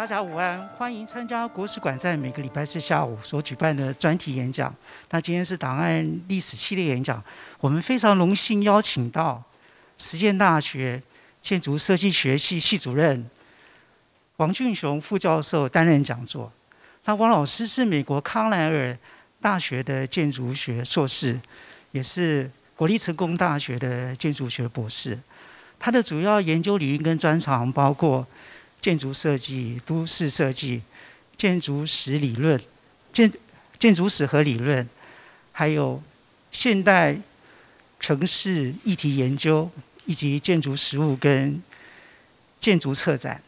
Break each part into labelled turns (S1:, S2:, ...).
S1: 大家午安，欢迎参加国史馆在每个礼拜四下午所举办的专题演讲。那今天是档案历史系列演讲，我们非常荣幸邀请到实践大学建筑设计学系系主任王俊雄副教授担任讲座。那王老师是美国康奈尔大学的建筑学硕士，也是国立成功大学的建筑学博士。他的主要研究领域跟专长包括。建筑设计、都市设计、建筑史理论、建建筑史和理论，还有现代城市议题研究，以及建筑实物跟建筑策展。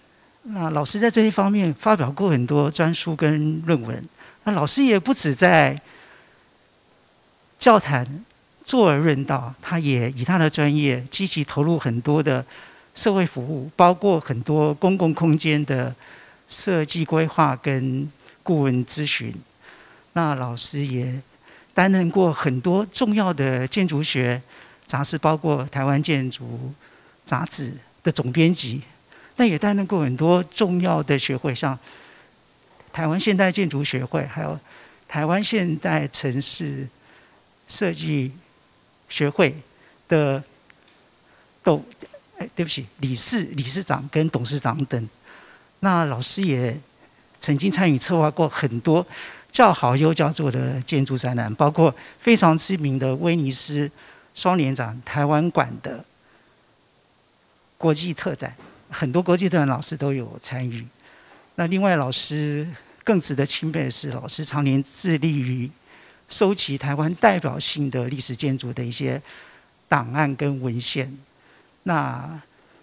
S1: 那老师在这些方面发表过很多专书跟论文。那老师也不止在教坛坐而论道，他也以他的专业积极投入很多的。社会服务包括很多公共空间的设计规划跟顾问咨询。那老师也担任过很多重要的建筑学杂志，包括《台湾建筑杂志》的总编辑。那也担任过很多重要的学会，像台湾现代建筑学会，还有台湾现代城市设计学会的董对不起，理事、理事长跟董事长等。那老师也曾经参与策划过很多叫好又叫座的建筑展览，包括非常知名的威尼斯双年展、台湾馆的国际特展，很多国际特展老师都有参与。那另外老师更值得钦佩的是，老师常年致力于收集台湾代表性的历史建筑的一些档案跟文献。那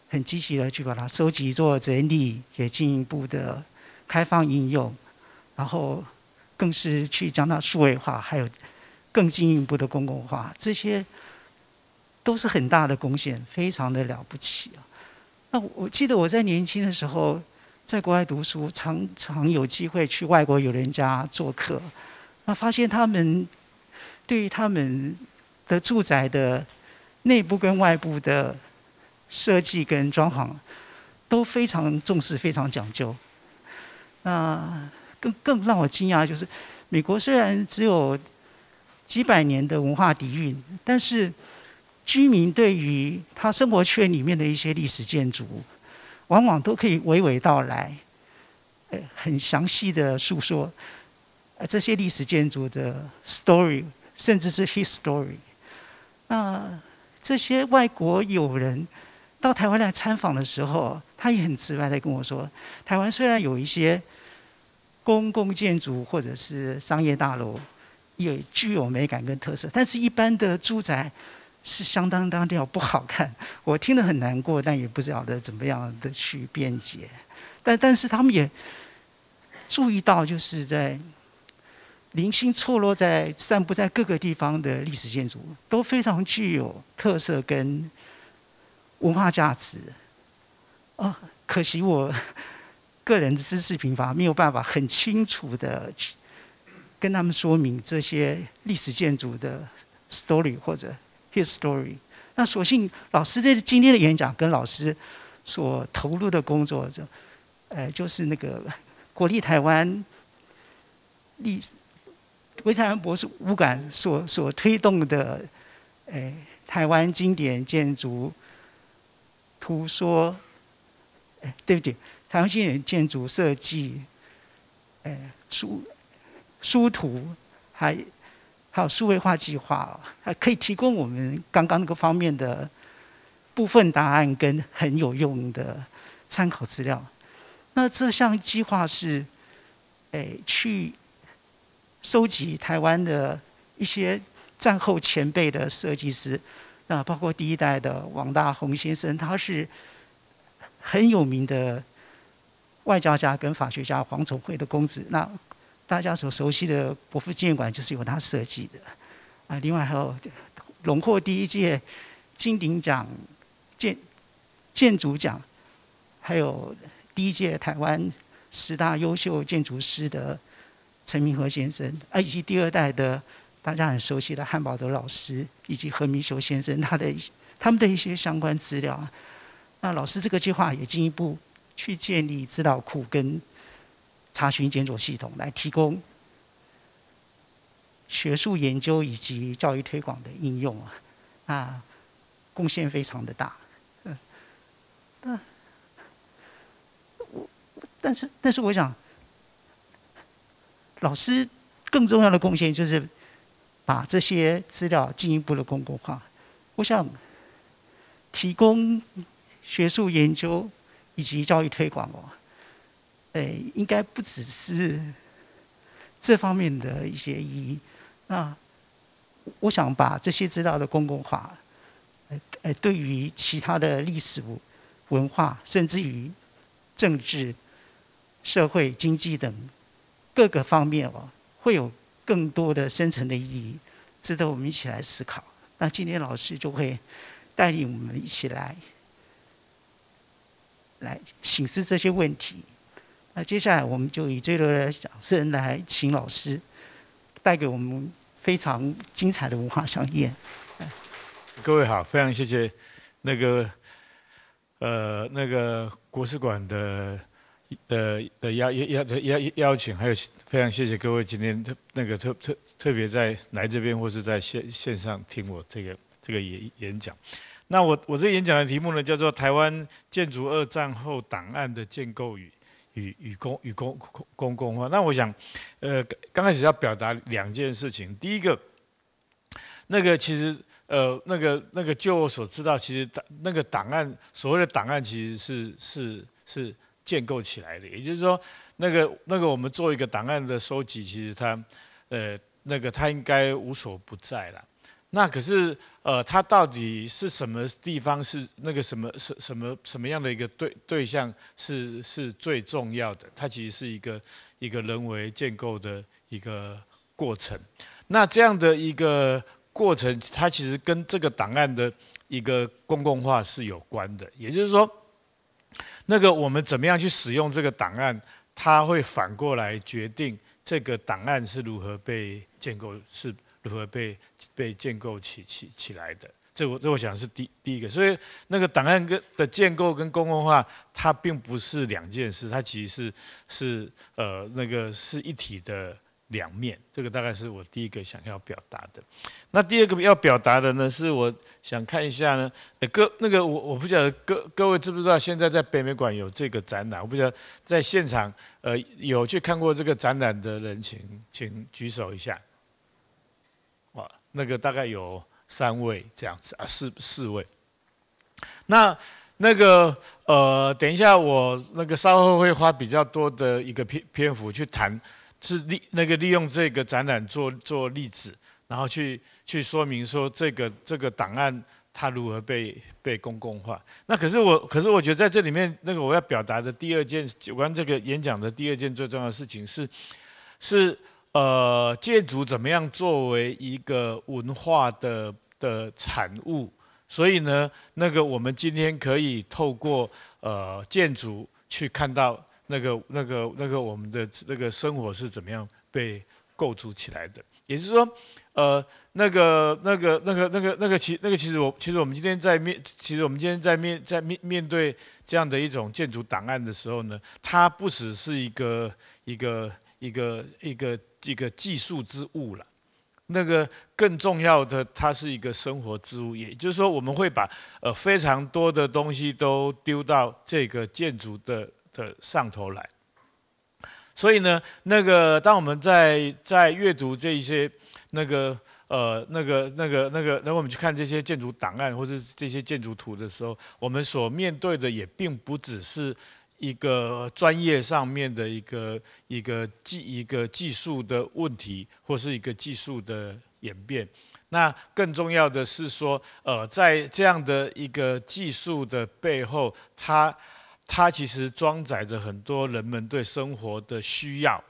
S1: 很积极的去把它收集、做整理，也进一步的开放应用，然后更是去将它数位化，还有更进一步的公共化，这些都是很大的贡献，非常的了不起啊！那我记得我在年轻的时候，在国外读书，常常有机会去外国友人家做客，那发现他们对于他们的住宅的内部跟外部的设计跟装潢都非常重视，非常讲究。那更更让我惊讶就是，美国虽然只有几百年的文化底蕴，但是居民对于他生活圈里面的一些历史建筑，往往都可以娓娓道来，呃，很详细的诉说这些历史建筑的 story，甚至是 history。那这些外国友人。到台湾来参访的时候，他也很直白的跟我说：“台湾虽然有一些公共建筑或者是商业大楼，也具有美感跟特色，但是一般的住宅是相当单调不好看。”我听得很难过，但也不晓得怎么样的去辩解。但但是他们也注意到，就是在零星错落在散布在各个地方的历史建筑，都非常具有特色跟。文化价值，哦，可惜我 个人的知识贫乏，没有办法很清楚的跟他们说明这些历史建筑的 story 或者 history。那所幸老师在今天的演讲跟老师所投入的工作，就，呃，就是那个国立台湾历，维台湾博士吴馆所所推动的，呃，台湾经典建筑。图说，哎，对不起，台湾新人建筑设计，哎，书书图还还有数位化计划，还可以提供我们刚刚那个方面的部分答案跟很有用的参考资料。那这项计划是，哎，去收集台湾的一些战后前辈的设计师。那包括第一代的王大闳先生，他是很有名的外交家跟法学家黄崇惠的公子。那大家所熟悉的国父纪念馆就是由他设计的啊。另外还有荣获第一届金鼎奖建建筑奖，还有第一届台湾十大优秀建筑师的陈明和先生，啊以及第二代的。大家很熟悉的汉堡德老师以及何明修先生，他的他们的一些相关资料。啊。那老师这个计划也进一步去建立资料库跟查询检索系统，来提供学术研究以及教育推广的应用啊那贡献非常的大。嗯，但是但是我想，老师更重要的贡献就是。把这些资料进一步的公共化，我想提供学术研究以及教育推广哦。哎，应该不只是这方面的一些意义。那我想把这些资料的公共化，呃呃，对于其他的历史文化，甚至于政治、社会、经济等各个方面哦，会有。更多的深层的意义，值得我们一起来思考。那今天老师就会带领我们一起来，来醒思这些问题。那接下来我们就以最烈的掌声来请老师带给我们非常精彩的文化盛宴。
S2: 各位好，非常谢谢那个呃那个国史馆的呃的邀邀邀邀邀请，还有。非常谢谢各位今天特那个特特特别在来这边或是在线线上听我这个这个演演讲。那我我这演讲的题目呢叫做台湾建筑二战后档案的建构与与与公与公公共化。那我想，呃，刚开始要表达两件事情。第一个，那个其实呃那个那个就我所知道，其实档那个档案所谓的档案其实是是是。建构起来的，也就是说，那个那个我们做一个档案的收集，其实它，呃，那个它应该无所不在了。那可是，呃，它到底是什么地方是那个什么什什么什么样的一个对对象是是最重要的？它其实是一个一个人为建构的一个过程。那这样的一个过程，它其实跟这个档案的一个公共化是有关的，也就是说。那个我们怎么样去使用这个档案？它会反过来决定这个档案是如何被建构，是如何被被建构起起起来的。这我这我想是第第一个。所以那个档案跟的建构跟公共化，它并不是两件事，它其实是是呃那个是一体的。两面，这个大概是我第一个想要表达的。那第二个要表达的呢，是我想看一下呢，各那个我我不晓得各各位知不知道现在在北美馆有这个展览，我不晓得在现场呃有去看过这个展览的人，请请举手一下。哇，那个大概有三位这样子啊，四四位。那那个呃，等一下我那个稍后会花比较多的一个篇篇幅去谈。是利那个利用这个展览做做例子，然后去去说明说这个这个档案它如何被被公共化。那可是我可是我觉得在这里面那个我要表达的第二件有关这个演讲的第二件最重要的事情是是呃建筑怎么样作为一个文化的的产物。所以呢那个我们今天可以透过呃建筑去看到。那个、那个、那个，我们的那个生活是怎么样被构筑起来的？也就是说，呃，那个、那个、那个、那个、那个，其那个其实我其实我们今天在面，其实我们今天在面在面面对这样的一种建筑档案的时候呢，它不只是一个一个一个一个一个技术之物了，那个更重要的，它是一个生活之物。也就是说，我们会把呃非常多的东西都丢到这个建筑的。的上头来，所以呢，那个当我们在在阅读这一些那个呃那个那个那个，那我们去看这些建筑档案或者这些建筑图的时候，我们所面对的也并不只是一个专业上面的一个一个技一个技术的问题，或是一个技术的演变。那更重要的是说，呃，在这样的一个技术的背后，它。它其实装载着很多人们对生活的需要，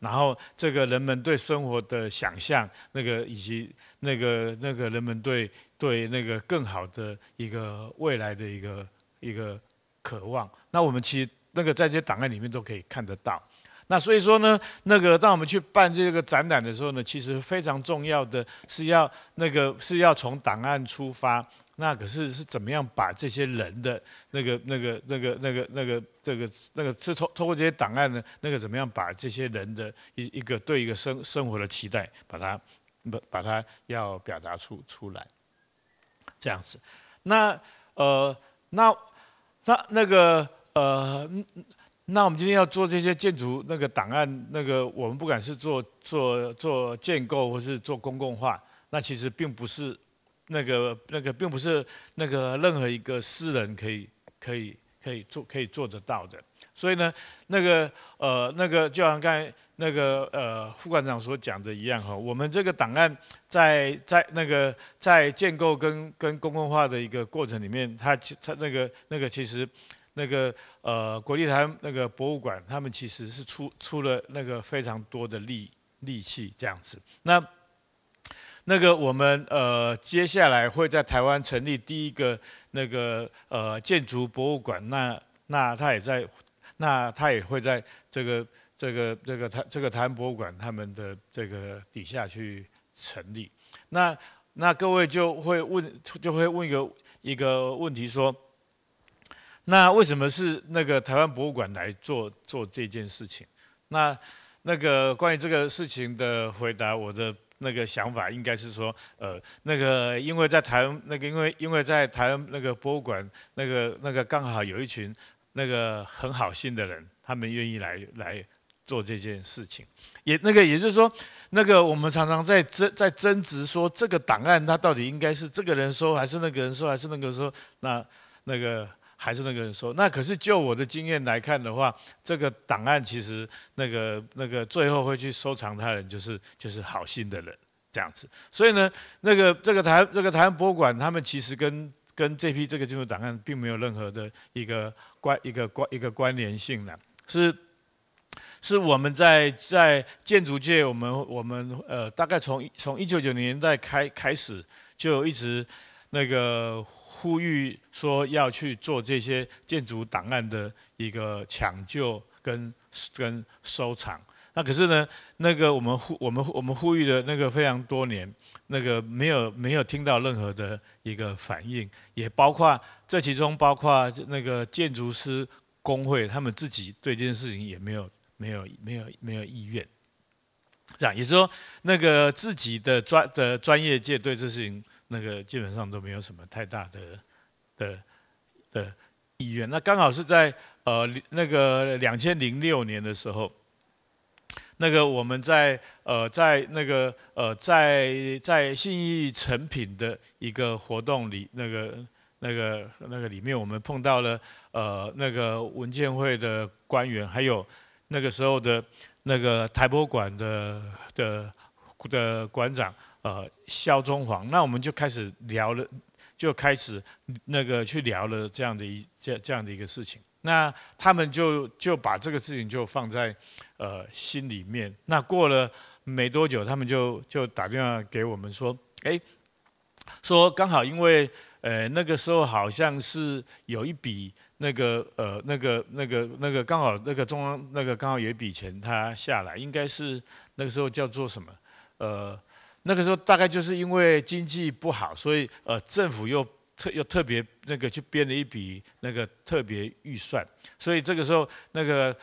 S2: 然后这个人们对生活的想象，那个以及那个那个人们对对那个更好的一个未来的一个一个渴望。那我们其实那个在这些档案里面都可以看得到。那所以说呢，那个当我们去办这个展览的时候呢，其实非常重要的是要那个是要从档案出发。那可是是怎么样把这些人的那个那个那个那个那个这个那个是通通过这些档案呢？那个怎么样把这些人的一一个对一个生生活的期待，把它把把它要表达出出来，这样子。那呃那那那个呃那我们今天要做这些建筑那个档案那个我们不管是做做做建构或是做公共化，那其实并不是。那个那个并不是那个任何一个私人可以可以可以做可以做得到的，所以呢，那个呃那个就像刚才那个呃副馆长所讲的一样哈，我们这个档案在在那个在建构跟跟公共化的一个过程里面，它它那个那个其实那个呃国立台那个博物馆，他们其实是出出了那个非常多的力力气这样子，那。那个我们呃接下来会在台湾成立第一个那个呃建筑博物馆，那那他也在，那他也会在这个这个这个台这个台湾博物馆他们的这个底下去成立，那那各位就会问就会问一个一个问题说，那为什么是那个台湾博物馆来做做这件事情？那那个关于这个事情的回答，我的。那个想法应该是说，呃，那个因为在台那个因为因为在台湾那个博物馆那个那个刚好有一群那个很好心的人，他们愿意来来做这件事情，也那个也就是说，那个我们常常在争在争执说这个档案它到底应该是这个人收还是那个人收还是那个收？那那个。还是那个人说，那可是就我的经验来看的话，这个档案其实那个那个最后会去收藏他人，就是就是好心的人这样子。所以呢，那个这个台这个台湾博物馆，他们其实跟跟这批这个建筑档案并没有任何的一个关一个关一个关联性呢，是是我们在在建筑界，我们我们呃，大概从从一九九零年代开开始就一直那个。呼吁说要去做这些建筑档案的一个抢救跟跟收藏，那可是呢，那个我们呼我们我们呼吁的那个非常多年，那个没有没有听到任何的一个反应，也包括这其中包括那个建筑师工会他们自己对这件事情也没有没有没有没有意愿，这样，也就是说那个自己的专的专业界对这事情。那个基本上都没有什么太大的的的意愿。那刚好是在呃那个两千零六年的时候，那个我们在呃在那个呃在在信义诚品的一个活动里，那个那个那个里面，我们碰到了呃那个文建会的官员，还有那个时候的那个台博馆的的的馆长。呃，肖中煌，那我们就开始聊了，就开始那个去聊了这样的一这这样的一个事情。那他们就就把这个事情就放在呃心里面。那过了没多久，他们就就打电话给我们说，哎，说刚好因为呃那个时候好像是有一笔那个呃那个那个那个刚好那个中央那个刚好有一笔钱他下来，应该是那个时候叫做什么呃。那个时候大概就是因为经济不好，所以呃政府又特又特别那个去编了一笔那个特别预算，所以这个时候那个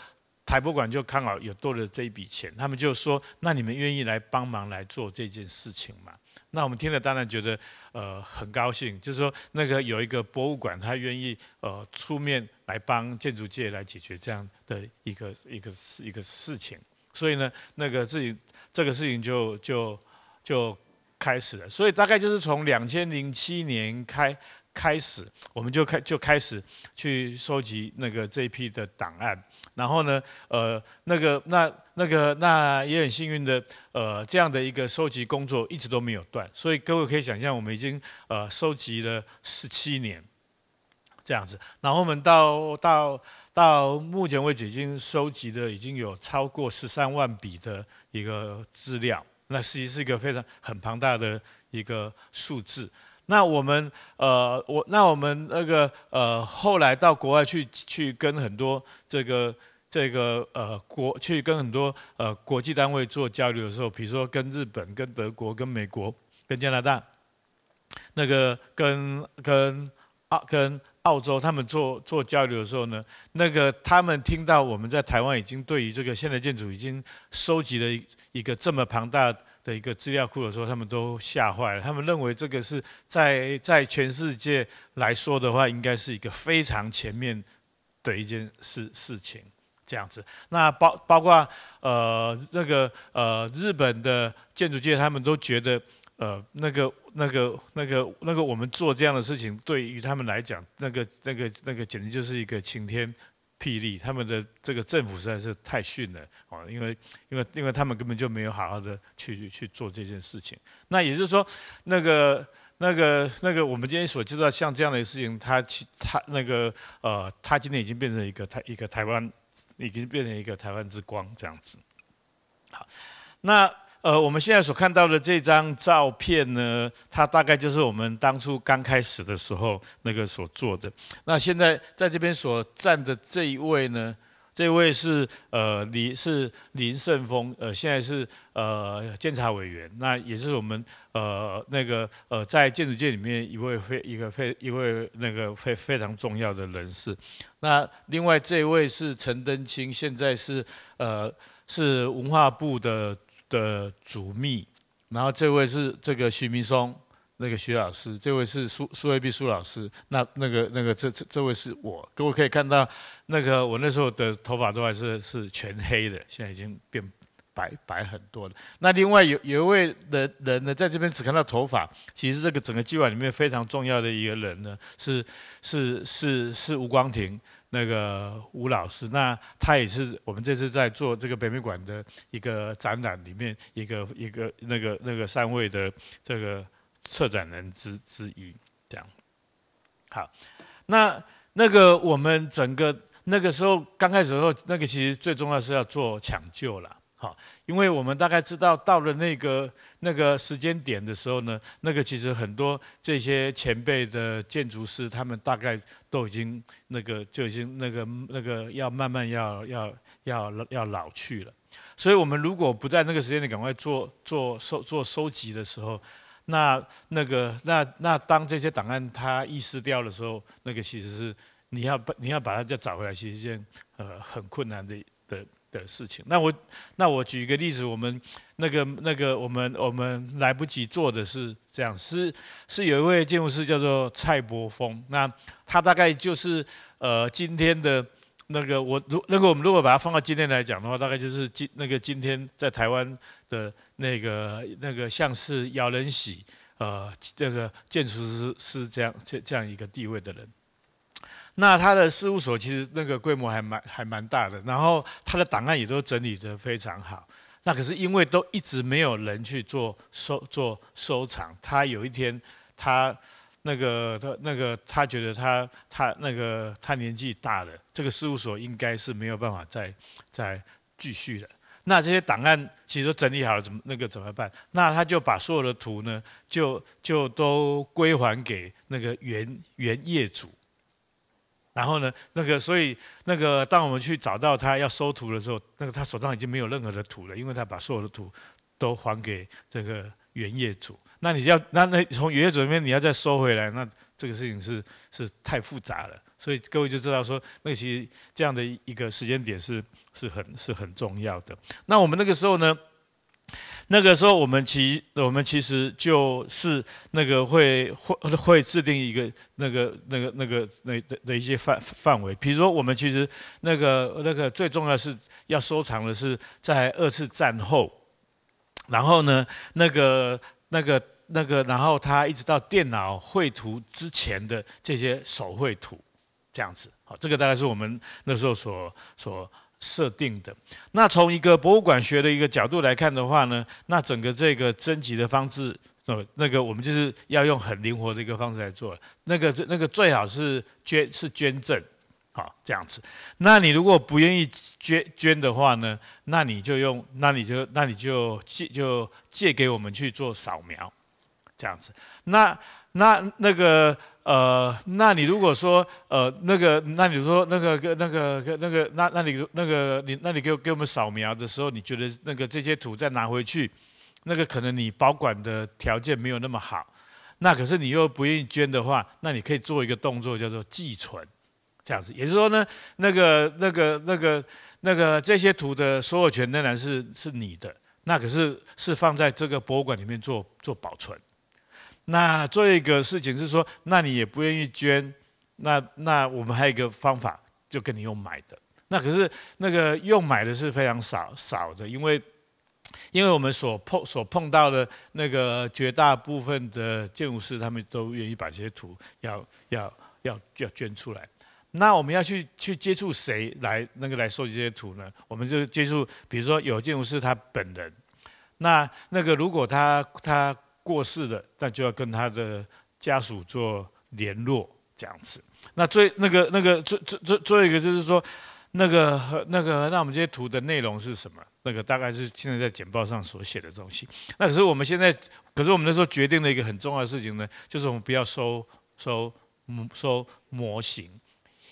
S2: 台博馆就看好有多了这一笔钱，他们就说：“那你们愿意来帮忙来做这件事情吗？那我们听了当然觉得呃很高兴，就是说那个有一个博物馆他愿意呃出面来帮建筑界来解决这样的一个一个一个事情，所以呢那个自己这个事情就就。就开始了，所以大概就是从两千零七年开开始，我们就开就开始去收集那个这一批的档案。然后呢，呃，那个那那个那也很幸运的，呃，这样的一个收集工作一直都没有断。所以各位可以想象，我们已经呃收集了十七年这样子。然后我们到到到目前为止，已经收集的已经有超过十三万笔的一个资料。那实际是一个非常很庞大的一个数字。那我们呃，我那我们那个呃，后来到国外去去跟很多这个这个呃国去跟很多呃国际单位做交流的时候，比如说跟日本、跟德国、跟美国、跟加拿大，那个跟跟澳跟澳洲他们做做交流的时候呢，那个他们听到我们在台湾已经对于这个现代建筑已经收集了。一个这么庞大的一个资料库的时候，他们都吓坏了。他们认为这个是在在全世界来说的话，应该是一个非常前面的一件事事情。这样子，那包包括呃那个呃日本的建筑界，他们都觉得呃那个那个那个那个我们做这样的事情，对于他们来讲，那个那个那个简直就是一个晴天。霹雳，他们的这个政府实在是太逊了啊！因为因为因为他们根本就没有好好的去去做这件事情。那也就是说，那个那个那个，我们今天所知道像这样的事情，他他那个呃，他今天已经变成一个台一个台湾，已经变成一个台湾之光这样子。好，那。呃，我们现在所看到的这张照片呢，它大概就是我们当初刚开始的时候那个所做的。那现在在这边所站的这一位呢，这位是呃林是林胜峰，呃，现在是呃监察委员，那也是我们呃那个呃在建筑界里面一位非一个非一位那个非非常重要的人士。那另外这位是陈登清，现在是呃是文化部的。的主秘，然后这位是这个徐明松，那个徐老师，这位是苏苏维碧苏老师，那那个那个这这这位是我，各位可以看到，那个我那时候的头发都还是是全黑的，现在已经变白白很多了。那另外有有一位的人呢，在这边只看到头发，其实这个整个计划里面非常重要的一个人呢，是是是是吴光庭。那个吴老师，那他也是我们这次在做这个北美馆的一个展览里面一个一个那个那个三位的这个策展人之之一，这样。好，那那个我们整个那个时候刚开始的时候，那个其实最重要是要做抢救了，好，因为我们大概知道到了那个那个时间点的时候呢，那个其实很多这些前辈的建筑师，他们大概。都已经那个就已经那个那个要慢慢要要要要老去了，所以我们如果不在那个时间里赶快做做收做收集的时候，那那个那那当这些档案它遗失掉的时候，那个其实是你要把你要把它再找回来，其实是件呃很困难的。的的事情，那我那我举一个例子，我们那个那个我们我们来不及做的是这样，是是有一位建筑师叫做蔡伯峰，那他大概就是呃今天的那个我如那个我们如果把它放到今天来讲的话，大概就是今那个今天在台湾的那个那个像是姚仁喜呃这个建筑师是这样这这样一个地位的人。那他的事务所其实那个规模还蛮还蛮大的，然后他的档案也都整理得非常好。那可是因为都一直没有人去做收做收藏，他有一天他那个他那个他觉得他他那个他年纪大了，这个事务所应该是没有办法再再继续了。那这些档案其实都整理好了，怎么那个怎么办？那他就把所有的图呢，就就都归还给那个原原业主。然后呢，那个所以那个，当我们去找到他要收图的时候，那个他手上已经没有任何的图了，因为他把所有的图都还给这个原业主。那你要那那从原业主那边你要再收回来，那这个事情是是太复杂了。所以各位就知道说，那些这样的一个时间点是是很是很重要的。那我们那个时候呢？那个时候，我们其我们其实就是那个会会会制定一个那个那个那个那那一些范范围，比如说我们其实那个那个最重要是要收藏的是在二次战后，然后呢那个那个那个然后他一直到电脑绘图之前的这些手绘图这样子，好，这个大概是我们那时候所所。设定的那从一个博物馆学的一个角度来看的话呢，那整个这个征集的方式，呃，那个我们就是要用很灵活的一个方式来做，那个那个最好是捐是捐赠，啊这样子。那你如果不愿意捐捐的话呢，那你就用那你就那你就借就借给我们去做扫描，这样子。那那那个。呃，那你如果说，呃，那个，那你说那个，个那个，个那个，那那你那个，你，那你给给我们扫描的时候，你觉得那个这些图再拿回去，那个可能你保管的条件没有那么好，那可是你又不愿意捐的话，那你可以做一个动作叫做寄存，这样子，也就是说呢，那个，那个，那个，那个这些图的所有权仍然是是你的，那可是是放在这个博物馆里面做做保存。那做一个事情是说，那你也不愿意捐，那那我们还有一个方法，就跟你用买的。那可是那个用买的是非常少少的，因为因为我们所碰所碰到的那个绝大部分的建筑师，他们都愿意把这些图要要要要捐出来。那我们要去去接触谁来那个来收集这些图呢？我们就接触，比如说有建筑师他本人。那那个如果他他。过世的，那就要跟他的家属做联络这样子。那最那个那个最最最最后一个就是说，那个那个那我们这些图的内容是什么？那个大概是现在在简报上所写的东西。那可是我们现在，可是我们那时候决定了一个很重要的事情呢，就是我们不要收收收模型。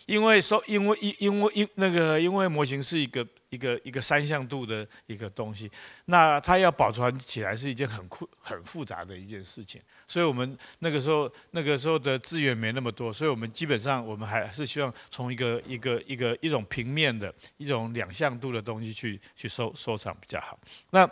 S2: 因为收，因为因因为因那个因为模型是一个一个一个三向度的一个东西，那它要保存起来是一件很困很复杂的一件事情，所以我们那个时候那个时候的资源没那么多，所以我们基本上我们还是希望从一个一个一个一种平面的一种两向度的东西去去收收藏比较好。那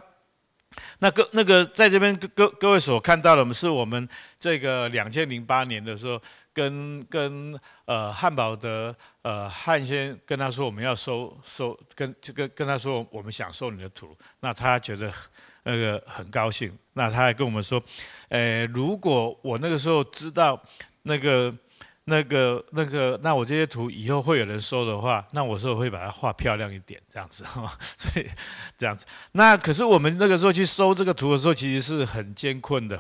S2: 那各那个在这边各各各位所看到的，我们是我们这个两千零八年的时候，跟跟呃汉堡的呃汉先跟他说，我们要收收跟就跟跟他说，我们想收你的土，那他觉得那个很高兴，那他还跟我们说，诶，如果我那个时候知道那个。那个、那个、那我这些图以后会有人收的话，那我说会把它画漂亮一点，这样子哈，所以这样子。那可是我们那个时候去收这个图的时候，其实是很艰困的。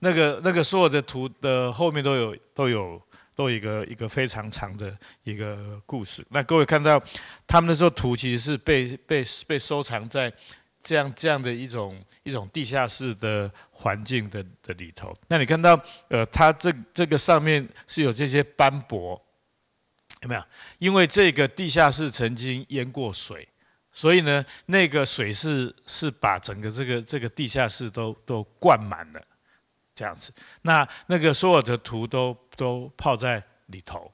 S2: 那个、那个所有的图的后面都有、都有、都有一个一个非常长的一个故事。那各位看到他们那时候图，其实是被被被收藏在这样这样的一种。一种地下室的环境的的里头，那你看到呃，它这这个上面是有这些斑驳，有没有？因为这个地下室曾经淹过水，所以呢，那个水是是把整个这个这个地下室都都灌满了，这样子，那那个所有的图都都泡在里头。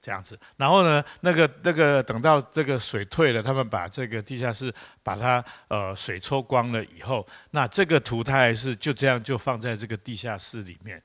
S2: 这样子，然后呢，那个那个，等到这个水退了，他们把这个地下室把它呃水抽光了以后，那这个图它还是就这样就放在这个地下室里面。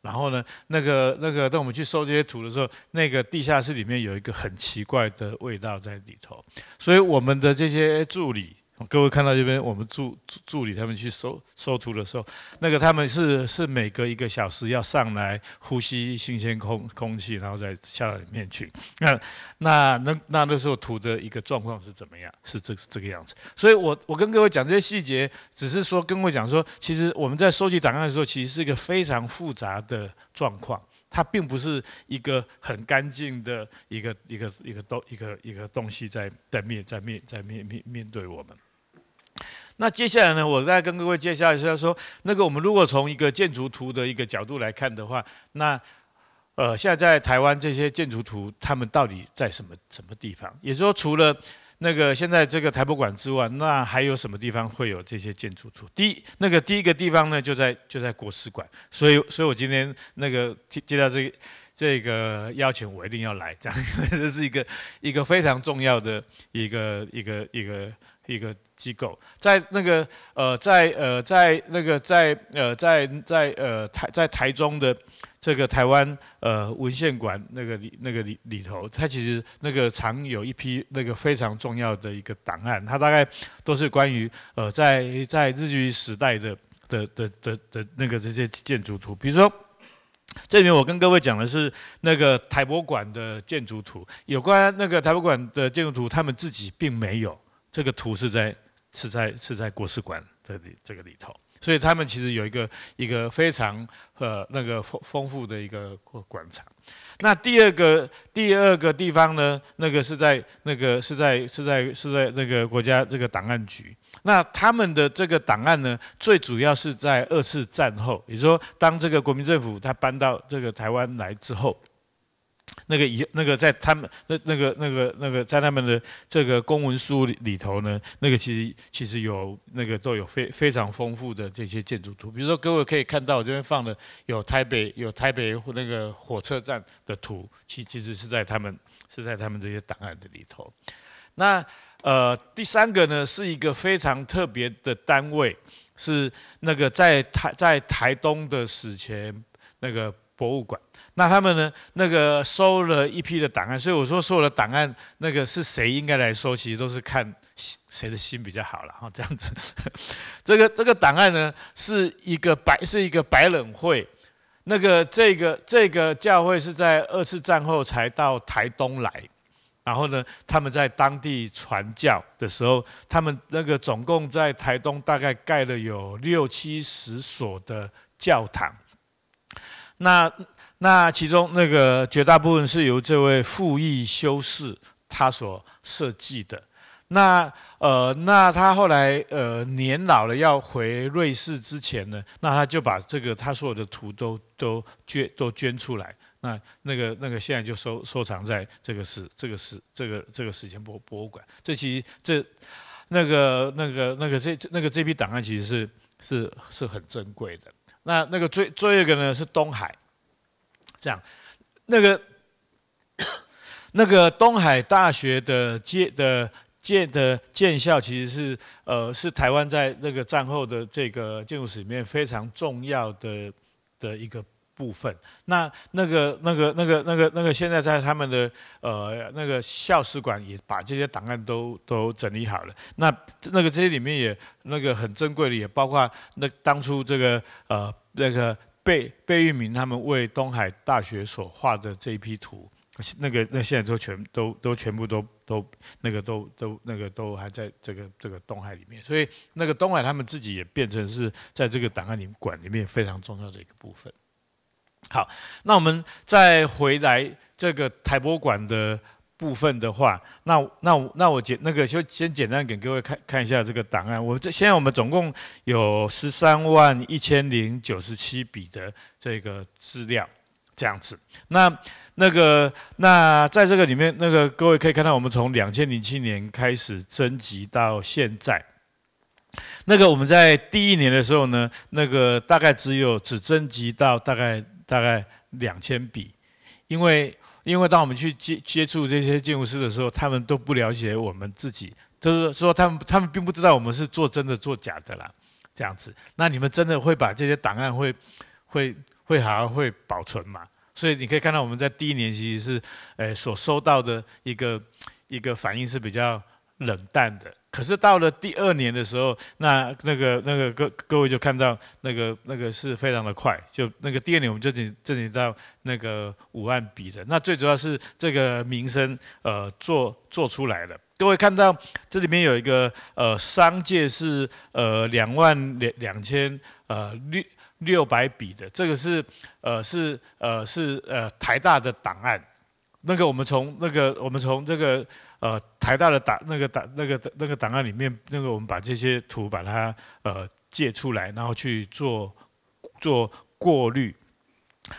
S2: 然后呢，那个那个，当我们去收这些土的时候，那个地下室里面有一个很奇怪的味道在里头，所以我们的这些助理。各位看到这边，我们助助理他们去收收图的时候，那个他们是是每隔一个小时要上来呼吸新鲜空空气，然后再下到里面去。那那那那那时候图的一个状况是怎么样？是这这个样子。所以我我跟各位讲这些细节，只是说跟我讲说，其实我们在收集档案的时候，其实是一个非常复杂的状况，它并不是一个很干净的一个一个一个东一个一个东西在在面在面在面面面对我们。那接下来呢，我再跟各位介绍一下，说那个我们如果从一个建筑图的一个角度来看的话，那呃现在台湾这些建筑图，他们到底在什么什么地方？也就是说，除了那个现在这个台博馆之外，那还有什么地方会有这些建筑图？第一，那个第一个地方呢，就在就在国史馆，所以所以，我今天那个接接到这个、这个邀请，我一定要来，这样，这是一个一个非常重要的一个一个一个。一个机构在那个呃，在呃，在那个在呃，在在呃台在台中的这个台湾呃文献馆那个里那个里里头，它其实那个藏有一批那个非常重要的一个档案，它大概都是关于呃在在日据时代的的的的的那个这些建筑图，比如说这里面我跟各位讲的是那个台博馆的建筑图，有关那个台博馆的建筑图，他们自己并没有。这个图是在是在是在国史馆这里这个里头，所以他们其实有一个一个非常呃那个丰丰富的一个馆藏。那第二个第二个地方呢，那个是在那个是在是在是在那个国家这个档案局。那他们的这个档案呢，最主要是在二次战后，也就是说，当这个国民政府他搬到这个台湾来之后。那个以那个在他们那那个那个那个在他们的这个公文书里头呢，那个其实其实有那个都有非非常丰富的这些建筑图，比如说各位可以看到我这边放的有台北有台北那个火车站的图，其其实是在他们是在他们这些档案的里头。那呃第三个呢是一个非常特别的单位，是那个在台在台东的史前那个博物馆。那他们呢？那个收了一批的档案，所以我说所有的档案，那个是谁应该来收，其实都是看谁的心比较好了哈。这样子，这个这个档案呢，是一个白是一个白冷会，那个这个这个教会是在二次战后才到台东来，然后呢，他们在当地传教的时候，他们那个总共在台东大概盖了有六七十所的教堂，那。那其中那个绝大部分是由这位傅义修士他所设计的。那呃，那他后来呃年老了要回瑞士之前呢，那他就把这个他所有的图都都捐都捐出来。那那个那个现在就收收藏在这个是这个是这个这个时间博博物馆。这其实这那个那个那个这那个这批档案其实是是是很珍贵的。那那个最最后一个呢是东海。这样，那个 那个东海大学的建的建的建校，其实是呃是台湾在那个战后的这个建筑史里面非常重要的的一个部分。那那个那个那个那个那个现在在他们的呃那个校史馆也把这些档案都都整理好了。那那个这些里面也那个很珍贵的，也包括那当初这个呃那个。贝贝聿铭他们为东海大学所画的这一批图，那个那现在都全都都全部都都那个都都那个都还在这个这个东海里面，所以那个东海他们自己也变成是在这个档案馆里面非常重要的一个部分。好，那我们再回来这个台博馆的。部分的话，那那那我简那个就先简单给各位看看一下这个档案。我这现在我们总共有十三万一千零九十七笔的这个资料，这样子。那那个那在这个里面，那个各位可以看到，我们从两千零七年开始征集到现在，那个我们在第一年的时候呢，那个大概只有只征集到大概大概两千笔，因为。因为当我们去接接触这些建筑师的时候，他们都不了解我们自己，都是说他们他们并不知道我们是做真的做假的啦，这样子。那你们真的会把这些档案会会会好好会保存嘛？所以你可以看到我们在第一年其实是，呃所收到的一个一个反应是比较冷淡的。可是到了第二年的时候，那那个那个各各位就看到那个那个是非常的快，就那个第二年我们就进进行到那个五万笔的。那最主要是这个民生呃做做出来的。各位看到这里面有一个呃商界是呃两万两两千呃六六百笔的，这个是呃是呃是呃台大的档案。那个我们从那个我们从这个。呃，台大的档那个档那个那个档案里面，那个我们把这些图把它呃借出来，然后去做做过滤。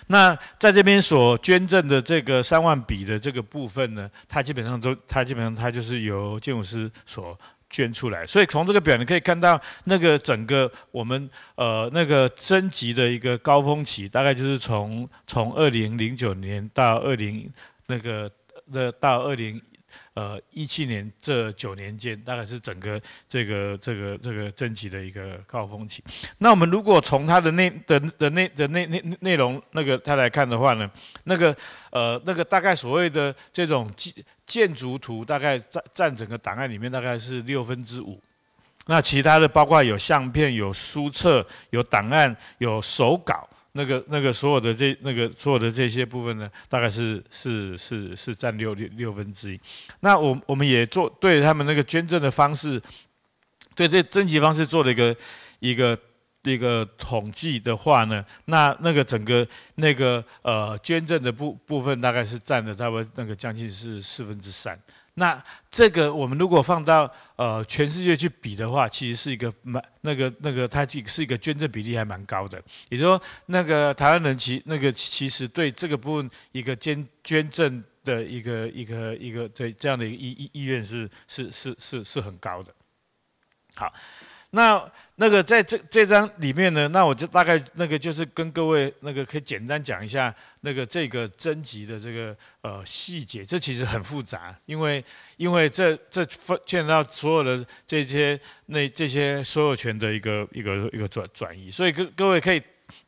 S2: 那在这边所捐赠的这个三万笔的这个部分呢，它基本上都它基本上它就是由建筑师所捐出来。所以从这个表你可以看到，那个整个我们呃那个征集的一个高峰期，大概就是从从二零零九年到二零那个那到二零。呃，一七年这九年间，大概是整个这个这个这个征集的一个高峰期。那我们如果从它的内、的、的内、的内、内内容那个它来看的话呢，那个呃，那个大概所谓的这种建建筑图，大概占占整个档案里面大概是六分之五。那其他的包括有相片、有书册、有档案、有手稿。那个、那个所有的这、那个所有的这些部分呢，大概是是是是占六六六分之一。那我我们也做对他们那个捐赠的方式，对这征集方式做了一个一个一个统计的话呢，那那个整个那个呃捐赠的部部分大概是占的，不多那个将近是四分之三。那这个我们如果放到呃全世界去比的话，其实是一个蛮那个那个，它是一个捐赠比例还蛮高的。也就是说，那个台湾人其那个其实对这个部分一个捐捐赠的一个一个一个对这样的意意意愿是是是是是很高的。好。那那个在这这张里面呢，那我就大概那个就是跟各位那个可以简单讲一下那个这个征集的这个呃细节，这其实很复杂，因为因为这这涉及到所有的这些那这些所有权的一个一个一个转转移，所以各各位可以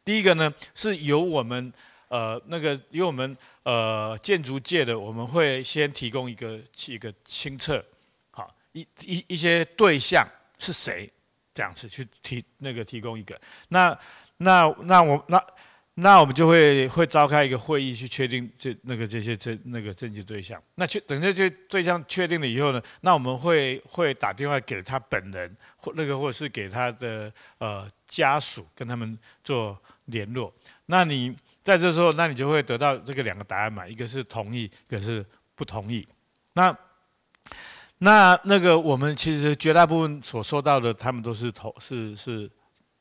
S2: 第一个呢是由我们呃那个由我们呃建筑界的我们会先提供一个一个清册，好一一一些对象是谁。这样子去提那个提供一个，那那那我那那我们就会会召开一个会议去确定这那个这些证那个征集对象，那确等这些对象确定了以后呢，那我们会会打电话给他本人或那个或是给他的呃家属跟他们做联络。那你在这时候，那你就会得到这个两个答案嘛，一个是同意，一个是不同意。那那那个，我们其实绝大部分所收到的，他们都是同是是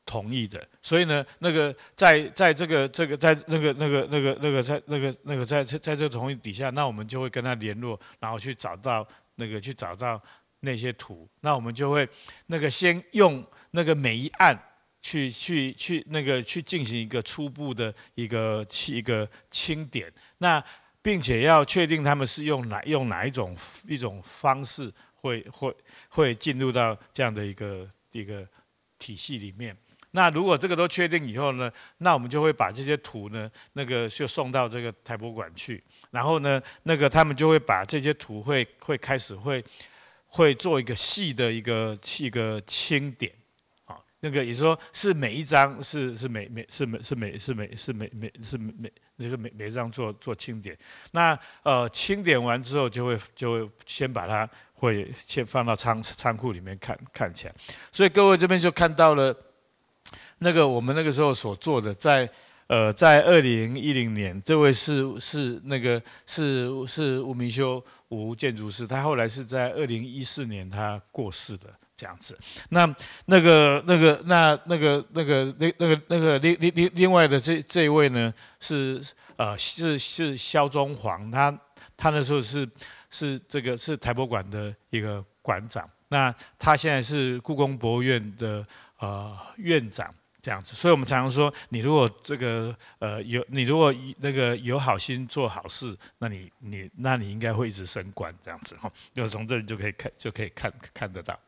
S2: 同意的。所以呢，那个在在这个这个在那个那个那个那个在那个那个在在这同意底下，那我们就会跟他联络，然后去找到那个去找到那些图，那我们就会那个先用那个每一案去去去那个去进行一个初步的一个一个清点。那并且要确定他们是用哪用哪一种一种方式会会会进入到这样的一个一个体系里面。那如果这个都确定以后呢，那我们就会把这些图呢，那个就送到这个台博馆去。然后呢，那个他们就会把这些图会会开始会会做一个细的一个一个清点。那个也说是每一张是是每每是每是每是每是每每是每那个每每张做做清点，那呃清点完之后就会就会先把它会先放到仓仓库里面看看起来，所以各位这边就看到了那个我们那个时候所做的，在呃在二零一零年，这位是是那个是是吴明修吴建筑师，他后来是在二零一四年他过世的。这样子，那那个那个那那个那个那那个那个另另另另外的这这一位呢，是呃是是肖宗煌，他他那时候是是这个是台博馆的一个馆长，那他现在是故宫博物院的呃院长这样子，所以我们常常说你如果这个呃有你如果那个有好心做好事，那你你那你应该会一直升官这样子哈，就是从这里就可以看就可以看看得到。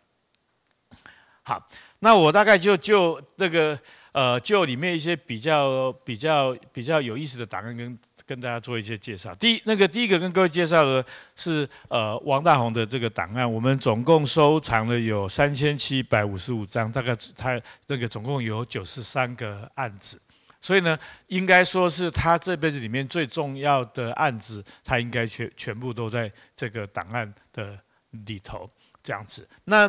S2: 好，那我大概就就那个呃，就里面一些比较比较比较有意思的档案，跟跟大家做一些介绍。第那个第一个跟各位介绍的是呃王大宏的这个档案，我们总共收藏了有三千七百五十五张，大概他那个总共有九十三个案子，所以呢，应该说是他这辈子里面最重要的案子，他应该全全部都在这个档案的里头这样子。那。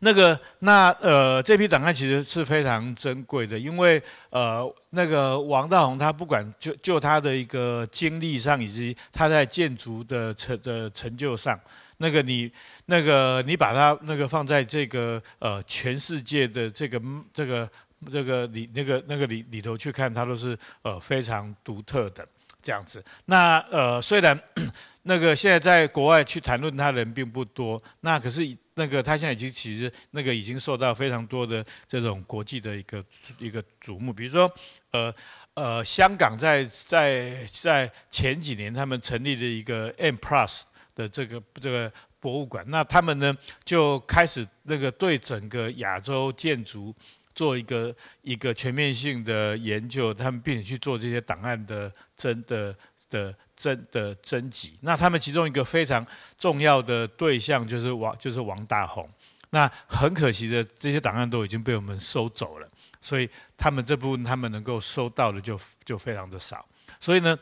S2: 那个那呃这批档案其实是非常珍贵的，因为呃那个王大闳他不管就就他的一个经历上，以及他在建筑的成的成就上，那个你那个你把他那个放在这个呃全世界的这个这个这个里那个那个里里头去看，他都是呃非常独特的这样子。那呃虽然 那个现在在国外去谈论他人并不多，那可是。那个，他现在已经其实那个已经受到非常多的这种国际的一个一个瞩目。比如说，呃呃，香港在在在前几年，他们成立了一个 M Plus 的这个这个博物馆，那他们呢就开始那个对整个亚洲建筑做一个一个全面性的研究，他们并且去做这些档案的真的的。真的征集，那他们其中一个非常重要的对象就是王，就是王大红。那很可惜的，这些档案都已经被我们收走了，所以他们这部分他们能够收到的就就非常的少。所以呢，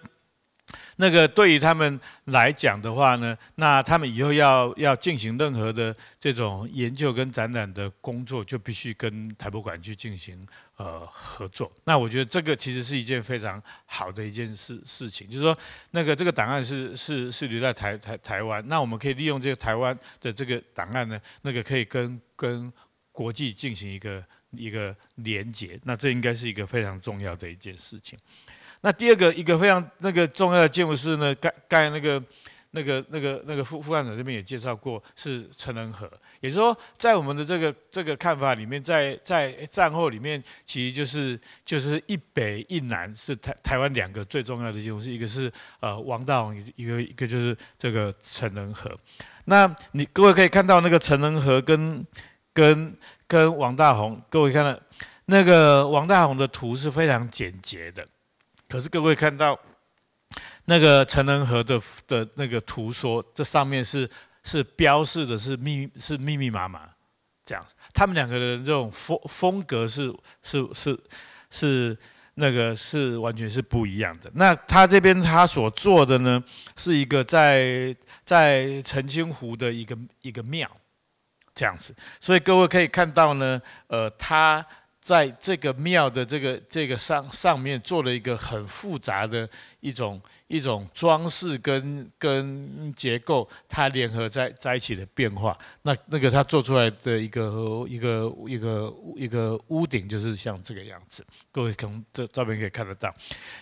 S2: 那个对于他们来讲的话呢，那他们以后要要进行任何的这种研究跟展览的工作，就必须跟台博馆去进行。呃，合作，那我觉得这个其实是一件非常好的一件事事情，就是说，那个这个档案是是是留在台台台湾，那我们可以利用这个台湾的这个档案呢，那个可以跟跟国际进行一个一个连接，那这应该是一个非常重要的一件事情。那第二个一个非常那个重要的建筑师呢，盖盖那个那个那个那个副副院长这边也介绍过，是陈仁和。也就是说，在我们的这个这个看法里面，在在战后里面，其实就是就是一北一南是台台湾两个最重要的金融是一个是呃王大宏，一个一个就是这个陈仁和。那你各位可以看到那个陈仁和跟跟跟王大红，各位看到那个王大红的图是非常简洁的，可是各位看到那个陈仁和的的那个图说，这上面是。是标示的是密是密密麻麻这样，他们两个人这种风风格是是是是那个是完全是不一样的。那他这边他所做的呢，是一个在在澄清湖的一个一个庙这样子，所以各位可以看到呢，呃，他。在这个庙的这个这个上上面做了一个很复杂的一种一种装饰跟跟结构，它联合在在一起的变化。那那个他做出来的一个一个一个一个屋顶就是像这个样子，各位可能这照片可以看得到。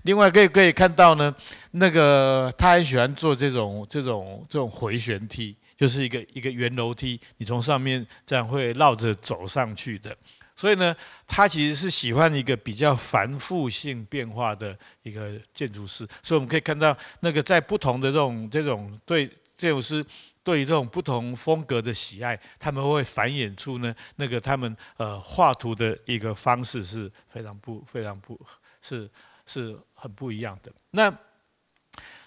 S2: 另外可以可以看到呢，那个他还喜欢做这种这种这种回旋梯，就是一个一个圆楼梯，你从上面这样会绕着走上去的。所以呢，他其实是喜欢一个比较繁复性变化的一个建筑师。所以我们可以看到，那个在不同的这种这种对建筑师对于这种不同风格的喜爱，他们会繁衍出呢那个他们呃画图的一个方式是非常不非常不，是是很不一样的。那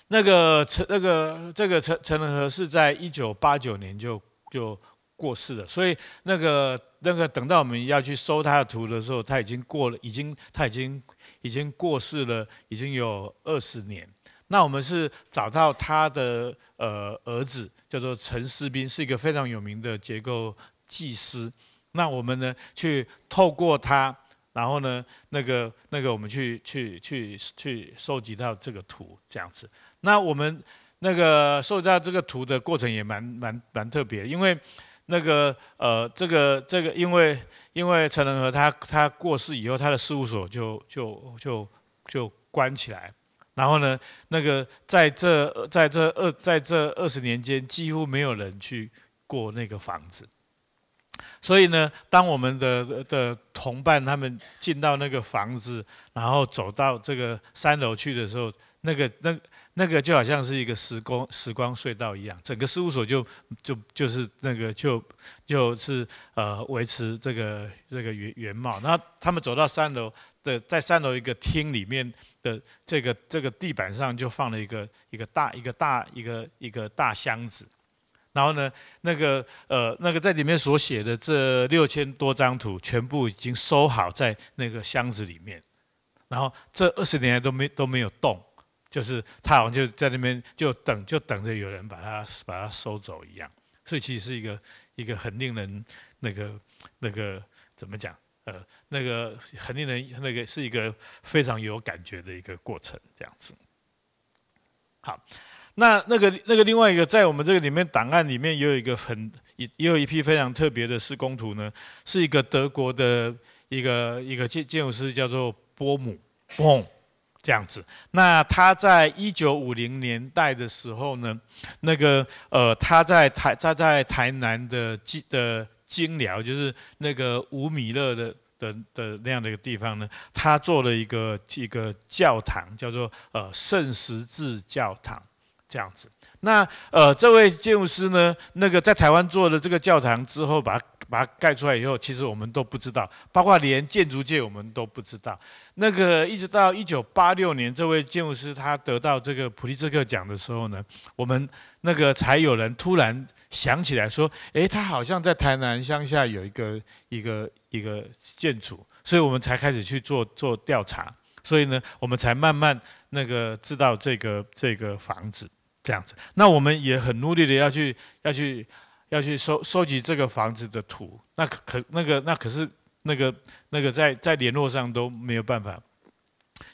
S2: 那个陈那个这个陈陈仁和是在一九八九年就就过世了，所以那个。那个等到我们要去收他的图的时候，他已经过了，已经他已经已经过世了，已经有二十年。那我们是找到他的呃儿子，叫做陈世斌，是一个非常有名的结构技师。那我们呢，去透过他，然后呢，那个那个我们去去去去收集到这个图，这样子。那我们那个收集到这个图的过程也蛮蛮蛮特别，因为。那个呃，这个这个，因为因为陈仁和他他过世以后，他的事务所就就就就关起来，然后呢，那个在这在这二在这二十年间，几乎没有人去过那个房子，所以呢，当我们的的同伴他们进到那个房子，然后走到这个三楼去的时候，那个那。那个就好像是一个时光时光隧道一样，整个事务所就就就是那个就就是呃维持这个这个原原貌。那他们走到三楼的，在三楼一个厅里面的这个这个地板上，就放了一个一个大一个大一个一个大箱子。然后呢，那个呃那个在里面所写的这六千多张图，全部已经收好在那个箱子里面，然后这二十年来都没都没有动。就是他好像就在那边就等就等着有人把他把他收走一样，所以其实是一个一个很令人那个那个怎么讲呃那个很令人那个是一个非常有感觉的一个过程这样子。好，那那个那个另外一个在我们这个里面档案里面也有一个很也也有一批非常特别的施工图呢，是一个德国的一个一个建建筑师叫做波姆，Pom。这样子，那他在一九五零年代的时候呢，那个呃他在台他在台南的精的精疗，就是那个吴米勒的的的那样的一个地方呢，他做了一个一个教堂，叫做呃圣十字教堂，这样子。那呃这位建筑师呢，那个在台湾做了这个教堂之后，把。把它盖出来以后，其实我们都不知道，包括连建筑界我们都不知道。那个一直到一九八六年，这位建筑师他得到这个普利兹克奖的时候呢，我们那个才有人突然想起来说：“诶，他好像在台南乡下有一个一个一个建筑。”，所以我们才开始去做做调查，所以呢，我们才慢慢那个知道这个这个房子这样子。那我们也很努力的要去要去。要去收收集这个房子的土，那可可那个那可是那个那个在在联络上都没有办法，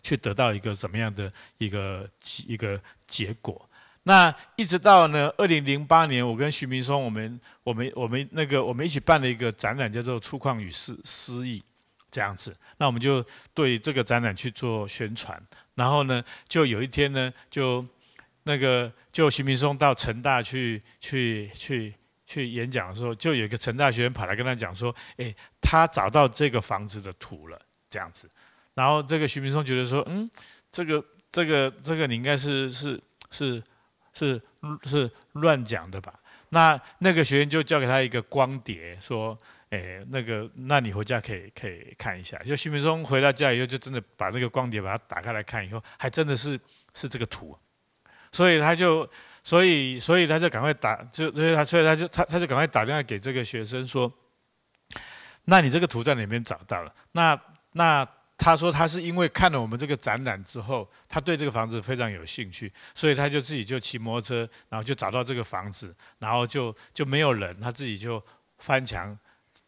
S2: 去得到一个怎么样的一个一个结果。那一直到呢，二零零八年，我跟徐明松，我们我们我们那个我们一起办了一个展览，叫做《粗矿与诗诗意》这样子。那我们就对这个展览去做宣传，然后呢，就有一天呢，就那个就徐明松到成大去去去。去演讲的时候，就有一个成大学员跑来跟他讲说：“哎，他找到这个房子的图了。”这样子，然后这个徐明松觉得说：“嗯，这个、这个、这个，你应该是是是是是乱讲的吧？”那那个学员就交给他一个光碟，说：“哎，那个，那你回家可以可以看一下。”就徐明松回到家以后，就真的把那个光碟把它打开来看，以后还真的是是这个图，所以他就。所以，所以他就赶快打，就所以他，所以他就他他就赶快打电话给这个学生说：“那你这个图在哪边找到了？”那那他说他是因为看了我们这个展览之后，他对这个房子非常有兴趣，所以他就自己就骑摩托车，然后就找到这个房子，然后就就没有人，他自己就翻墙，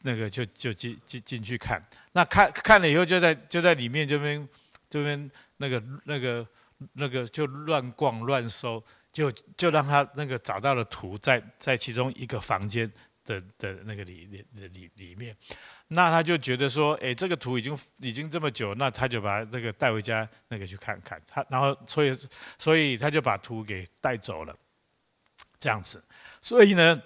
S2: 那个就就进进进去看。那看看了以后，就在就在里面这边这边那个那个那个就乱逛乱搜。就就让他那个找到了图在在其中一个房间的的那个里里里里面，那他就觉得说，哎，这个图已经已经这么久，那他就把那个带回家那个去看看他，然后所以所以他就把图给带走了，这样子，所以呢，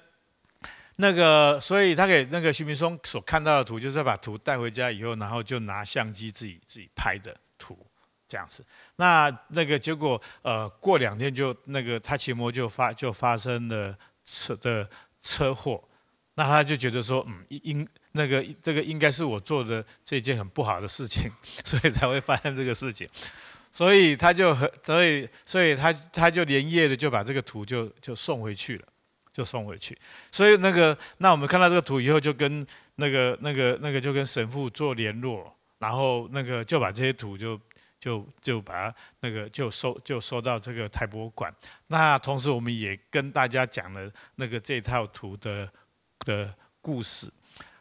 S2: 那个所以他给那个徐明松所看到的图，就是把图带回家以后，然后就拿相机自己自己拍的图。这样子，那那个结果，呃，过两天就那个他骑摩就发就发生了车的车祸，那他就觉得说，嗯，应那个这个应该是我做的这件很不好的事情，所以才会发生这个事情，所以他就很，所以所以他他就连夜的就把这个图就就送回去了，就送回去，所以那个那我们看到这个图以后，就跟那个那个那个就跟神父做联络，然后那个就把这些图就。就就把它那个就收就收到这个台博物馆。那同时我们也跟大家讲了那个这套图的的故事。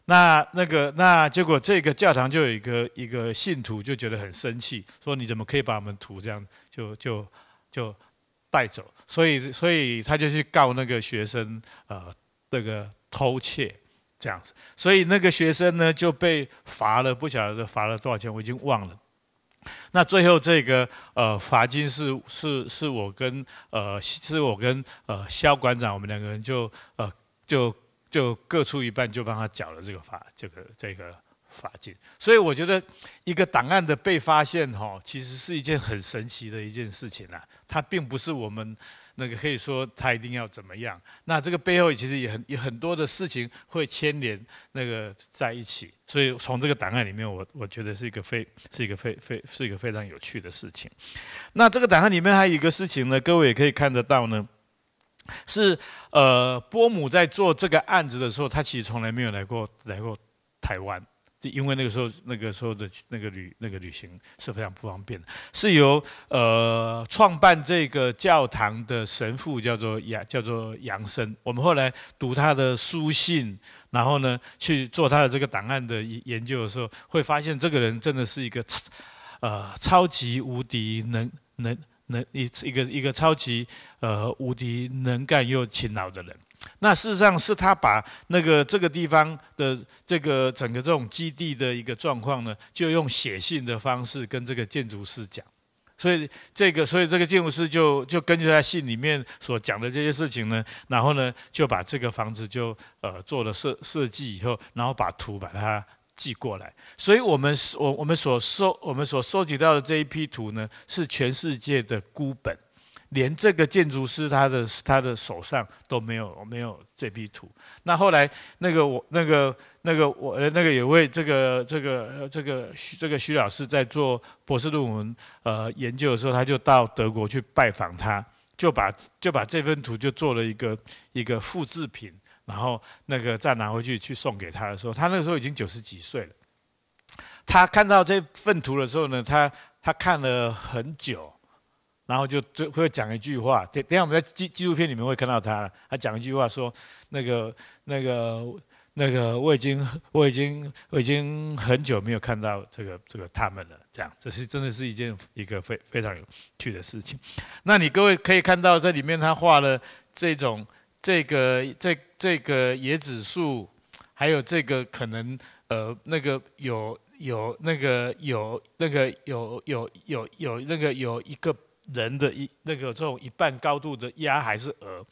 S2: 那那个那结果这个教堂就有一个一个信徒就觉得很生气，说你怎么可以把我们图这样就就就带走？所以所以他就去告那个学生呃那个偷窃这样子。所以那个学生呢就被罚了，不晓得罚了多少钱，我已经忘了。那最后这个呃罚金是是是我跟呃是我跟呃肖馆长，我们两个人就呃就就各出一半，就帮他缴了这个罚这个这个罚金。所以我觉得一个档案的被发现哈，其实是一件很神奇的一件事情啊，它并不是我们。那个可以说他一定要怎么样？那这个背后其实也很有很多的事情会牵连那个在一起，所以从这个档案里面，我我觉得是一个非是一个非非是一个非常有趣的事情。那这个档案里面还有一个事情呢，各位也可以看得到呢，是呃波姆在做这个案子的时候，他其实从来没有来过来过台湾。就因为那个时候，那个时候的那个旅那个旅行是非常不方便的。是由呃创办这个教堂的神父叫做杨叫做杨生。我们后来读他的书信，然后呢去做他的这个档案的研究的时候，会发现这个人真的是一个呃超级无敌能能能一一个一个超级呃无敌能干又勤劳的人。那事实上是他把那个这个地方的这个整个这种基地的一个状况呢，就用写信的方式跟这个建筑师讲，所以这个所以这个建筑师就就根据他信里面所讲的这些事情呢，然后呢就把这个房子就呃做了设设计以后，然后把图把它寄过来，所以我们我我们所收我们所收集到的这一批图呢，是全世界的孤本。连这个建筑师他的他的手上都没有没有这批图。那后来那个我那个那个我那个有位这个这个这个徐这个徐老师在做博士论文呃研究的时候，他就到德国去拜访他，就把就把这份图就做了一个一个复制品，然后那个再拿回去去送给他的时候，他那个时候已经九十几岁了。他看到这份图的时候呢，他他看了很久。然后就就会讲一句话，等等下我们在纪纪录片里面会看到他。他讲一句话说：“那个、那个、那个，我已经、我已经、我已经很久没有看到这个、这个他们了。”这样，这是真的是一件一个非非常有趣的事情。那你各位可以看到，在里面他画了这种这个这这个椰子树，还有这个可能呃那个有有那个有那个有有有有那个有一个。人的一那个这种一半高度的鸭还是鹅，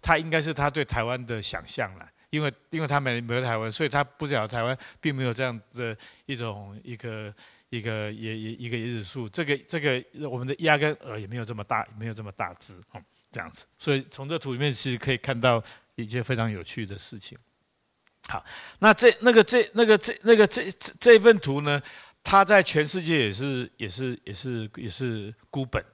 S2: 它应该是他对台湾的想象了，因为因为他没没有台湾，所以他不知道台湾并没有这样的一种一个一个也也一个椰子树，这个这个我们的鸭跟鹅也没有这么大，没有这么大只哦，这样子。所以从这图里面其实可以看到一件非常有趣的事情。好，那这那个这那个这那个这这份图呢，它在全世界也是也是也是也是孤本。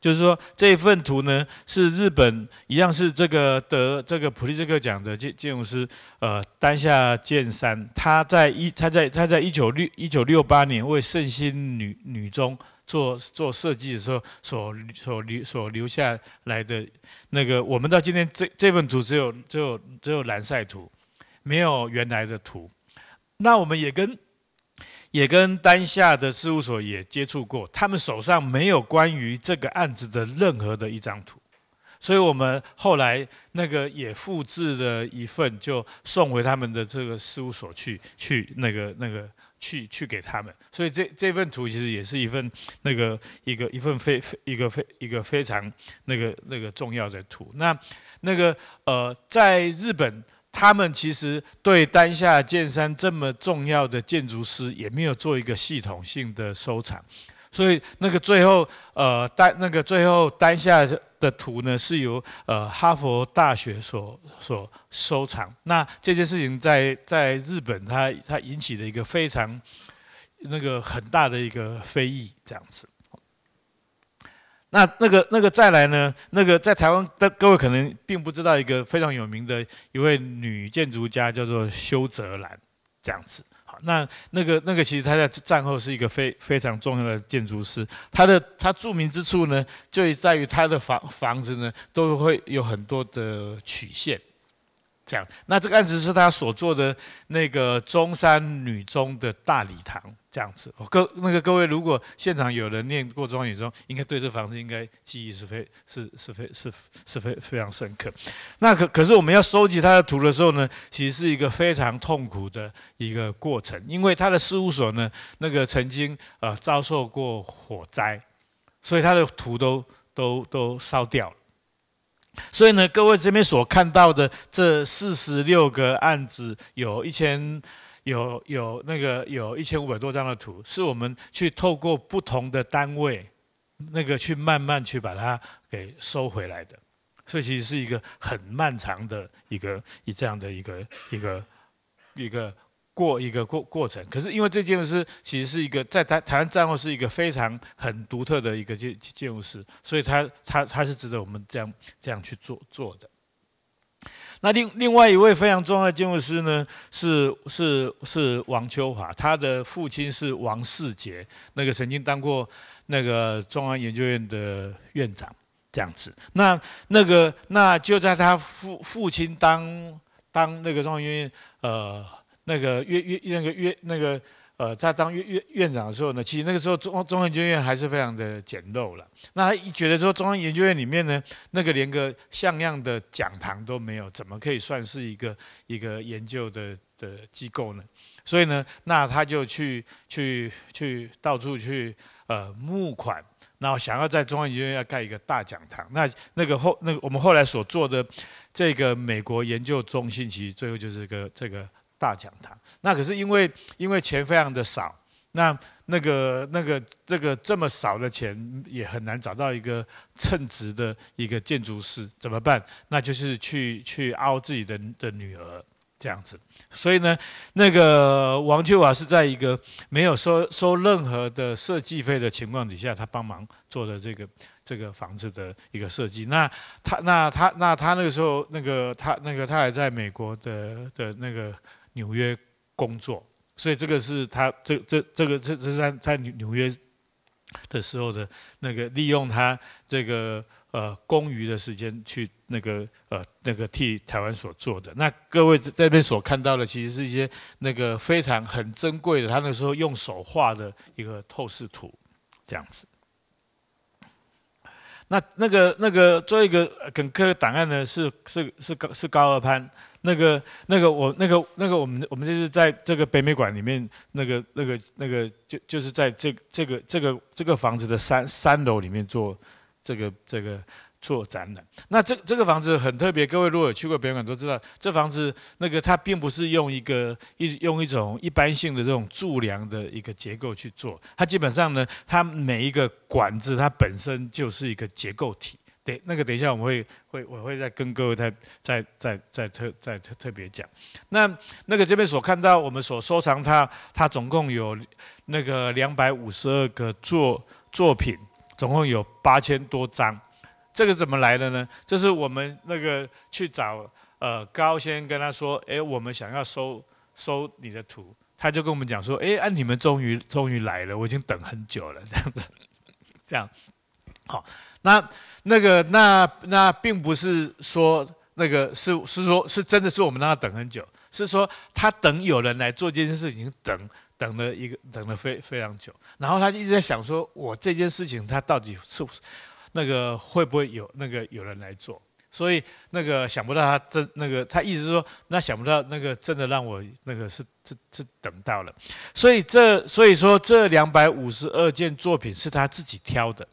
S2: 就是说，这一份图呢，是日本一样是这个得这个普利兹克奖的建建筑师，呃，丹下健三，他在一他在他在一九六一九六八年为圣心女女中做做设计的时候所所留所留下来的那个，我们到今天这这份图只有只有只有蓝晒图，没有原来的图，那我们也跟。也跟当下的事务所也接触过，他们手上没有关于这个案子的任何的一张图，所以我们后来那个也复制了一份，就送回他们的这个事务所去，去那个那个去去给他们。所以这这份图其实也是一份那个一个一份非非一个非一个非常那个那个重要的图。那那个呃，在日本。他们其实对丹下建山这么重要的建筑师也没有做一个系统性的收藏，所以那个最后呃丹那个最后丹下的图呢是由呃哈佛大学所所收藏。那这件事情在在日本它它引起了一个非常那个很大的一个非议，这样子。那那个那个再来呢？那个在台湾的各位可能并不知道一个非常有名的一位女建筑家，叫做修泽兰，这样子。好，那那个那个其实她在战后是一个非非常重要的建筑师。她的她著名之处呢，就在于她的房房子呢都会有很多的曲线。这样，那这个案子是他所做的那个中山女中的大礼堂，这样子。各那个各位，如果现场有人念过中山女中，应该对这房子应该记忆是非是是非是是非非常深刻。那可可是我们要收集他的图的时候呢，其实是一个非常痛苦的一个过程，因为他的事务所呢，那个曾经呃遭受过火灾，所以他的图都都都烧掉了。所以呢，各位这边所看到的这四十六个案子，有一千有有那个有一千五百多张的图，是我们去透过不同的单位，那个去慢慢去把它给收回来的。所以其实是一个很漫长的一个以这样的一个一个一个。过一个过过程，可是因为这建筑师其实是一个在台台湾战后是一个非常很独特的一个建建筑师，所以他他他是值得我们这样这样去做做的。那另另外一位非常重要的建筑师呢，是是是王秋华，他的父亲是王世杰，那个曾经当过那个中央研究院的院长这样子。那那个那就在他父父亲当当那个中央研究院呃。那个院院那个院那个呃，他当院院院长的时候呢，其实那个时候中中央研究院还是非常的简陋了。那他一觉得说，中央研究院里面呢，那个连个像样的讲堂都没有，怎么可以算是一个一个研究的的机构呢？所以呢，那他就去去去到处去呃募款，然后想要在中央研究院要盖一个大讲堂。那那个后那个我们后来所做的这个美国研究中心，其实最后就是个这个。大讲堂，那可是因为因为钱非常的少，那那个那个这个这么少的钱也很难找到一个称职的一个建筑师，怎么办？那就是去去凹自己的的女儿这样子，所以呢，那个王秋华是在一个没有收收任何的设计费的情况底下，他帮忙做的这个这个房子的一个设计。那他那他那他那个时候那个他那个他还在美国的的那个。纽约工作，所以这个是他这这这个这这是在在纽纽约的时候的那个利用他这个呃空余的时间去那个呃那个替台湾所做的。那各位这边所看到的，其实是一些那个非常很珍贵的，他那时候用手画的一个透视图，这样子。那那个那个做一个跟各位档案呢，是是是高是高二潘。那个、那个、我、那个、那个，我们、我们就是在这个北美馆里面，那个、那个、那个，就就是在这、这个、这个、这个房子的三三楼里面做这个、这个做展览。那这这个房子很特别，各位如果有去过北美馆都知道，这房子那个它并不是用一个一用一种一般性的这种柱梁的一个结构去做，它基本上呢，它每一个管子它本身就是一个结构体。对，那个等一下我们会会我会再跟各位再再再再特再特特别讲。那那个这边所看到我们所收藏他，他总共有那个两百五十二个作作品，总共有八千多张。这个怎么来的呢？这是我们那个去找呃高先跟他说，哎，我们想要收收你的图，他就跟我们讲说，哎，你们终于终于来了，我已经等很久了，这样子，这样。好，那那个那那并不是说那个是是说是真的是我们让他等很久，是说他等有人来做这件事情，等等了一个等了非非常久，然后他就一直在想说，我这件事情他到底是那个会不会有那个有人来做？所以那个想不到他真那个他一直说那想不到那个真的让我那个是这这等到了，所以这所以说这两百五十二件作品是他自己挑的。